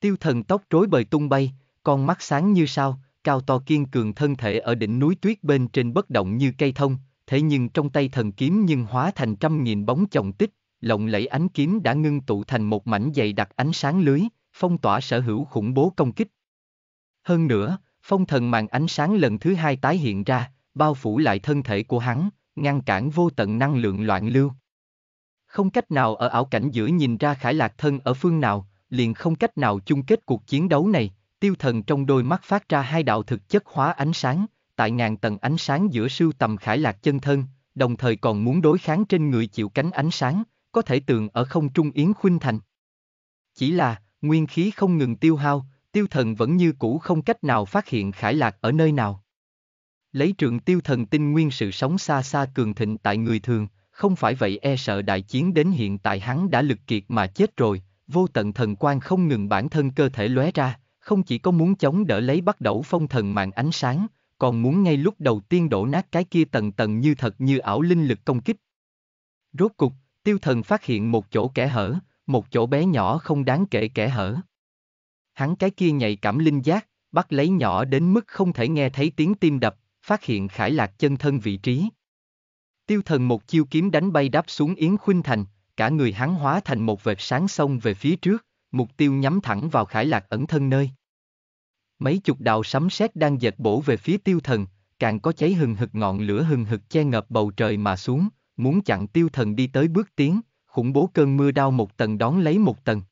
Tiêu thần tóc rối bời tung bay, con mắt sáng như sao, cao to kiên cường thân thể ở đỉnh núi tuyết bên trên bất động như cây thông, thế nhưng trong tay thần kiếm nhưng hóa thành trăm nghìn bóng chồng tích, lộng lẫy ánh kiếm đã ngưng tụ thành một mảnh dày đặc ánh sáng lưới, phong tỏa sở hữu khủng bố công kích. Hơn nữa, phong thần màn ánh sáng lần thứ hai tái hiện ra, bao phủ lại thân thể của hắn, ngăn cản vô tận năng lượng loạn lưu. Không cách nào ở ảo cảnh giữa nhìn ra khải lạc thân ở phương nào, liền không cách nào chung kết cuộc chiến đấu này, tiêu thần trong đôi mắt phát ra hai đạo thực chất hóa ánh sáng, tại ngàn tầng ánh sáng giữa sưu tầm khải lạc chân thân, đồng thời còn muốn đối kháng trên người chịu cánh ánh sáng, có thể tượng ở không trung yến khuynh thành. Chỉ là, nguyên khí không ngừng tiêu hao, tiêu thần vẫn như cũ không cách nào phát hiện khải lạc ở nơi nào. Lấy trường tiêu thần tinh nguyên sự sống xa xa cường thịnh tại người thường, không phải vậy e sợ đại chiến đến hiện tại hắn đã lực kiệt mà chết rồi, vô tận thần quan không ngừng bản thân cơ thể lóe ra, không chỉ có muốn chống đỡ lấy bắt đầu phong thần mạng ánh sáng, còn muốn ngay lúc đầu tiên đổ nát cái kia tầng tầng như thật như ảo linh lực công kích. Rốt cục, tiêu thần phát hiện một chỗ kẻ hở, một chỗ bé nhỏ không đáng kể kẻ hở. Hắn cái kia nhạy cảm linh giác, bắt lấy nhỏ đến mức không thể nghe thấy tiếng tim đập, phát hiện khải lạc chân thân vị trí. Tiêu thần một chiêu kiếm đánh bay đáp xuống Yến Khuynh Thành, cả người hắn hóa thành một vệt sáng sông về phía trước, mục tiêu nhắm thẳng vào khải lạc ẩn thân nơi. Mấy chục đạo sấm sét đang dệt bổ về phía tiêu thần, càng có cháy hừng hực ngọn lửa hừng hực che ngập bầu trời mà xuống, muốn chặn tiêu thần đi tới bước tiến, khủng bố cơn mưa đau một tầng đón lấy một tầng.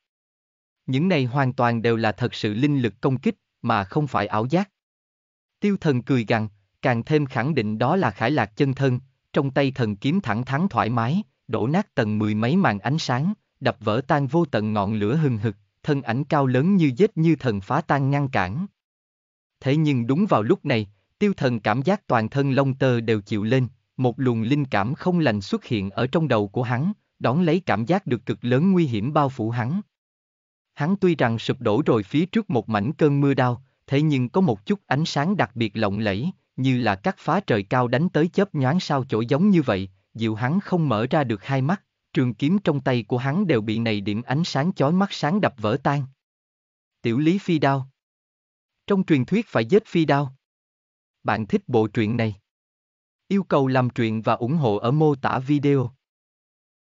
Những này hoàn toàn đều là thật sự linh lực công kích, mà không phải ảo giác. Tiêu thần cười gằn, càng thêm khẳng định đó là khải lạc chân thân, trong tay thần kiếm thẳng thắn thoải mái, đổ nát tầng mười mấy màn ánh sáng, đập vỡ tan vô tận ngọn lửa hừng hực, thân ảnh cao lớn như dết như thần phá tan ngăn cản. Thế nhưng đúng vào lúc này, tiêu thần cảm giác toàn thân lông tơ đều chịu lên, một luồng linh cảm không lành xuất hiện ở trong đầu của hắn, đón lấy cảm giác được cực lớn nguy hiểm bao phủ hắn. Hắn tuy rằng sụp đổ rồi phía trước một mảnh cơn mưa đau, thế nhưng có một chút ánh sáng đặc biệt lộng lẫy, như là cắt phá trời cao đánh tới chớp nhoáng sao chỗ giống như vậy, Diệu hắn không mở ra được hai mắt, trường kiếm trong tay của hắn đều bị này điểm ánh sáng chói mắt sáng đập vỡ tan. Tiểu lý phi đao. Trong truyền thuyết phải giết phi đao. Bạn thích bộ truyện này? Yêu cầu làm truyện và ủng hộ ở mô tả video.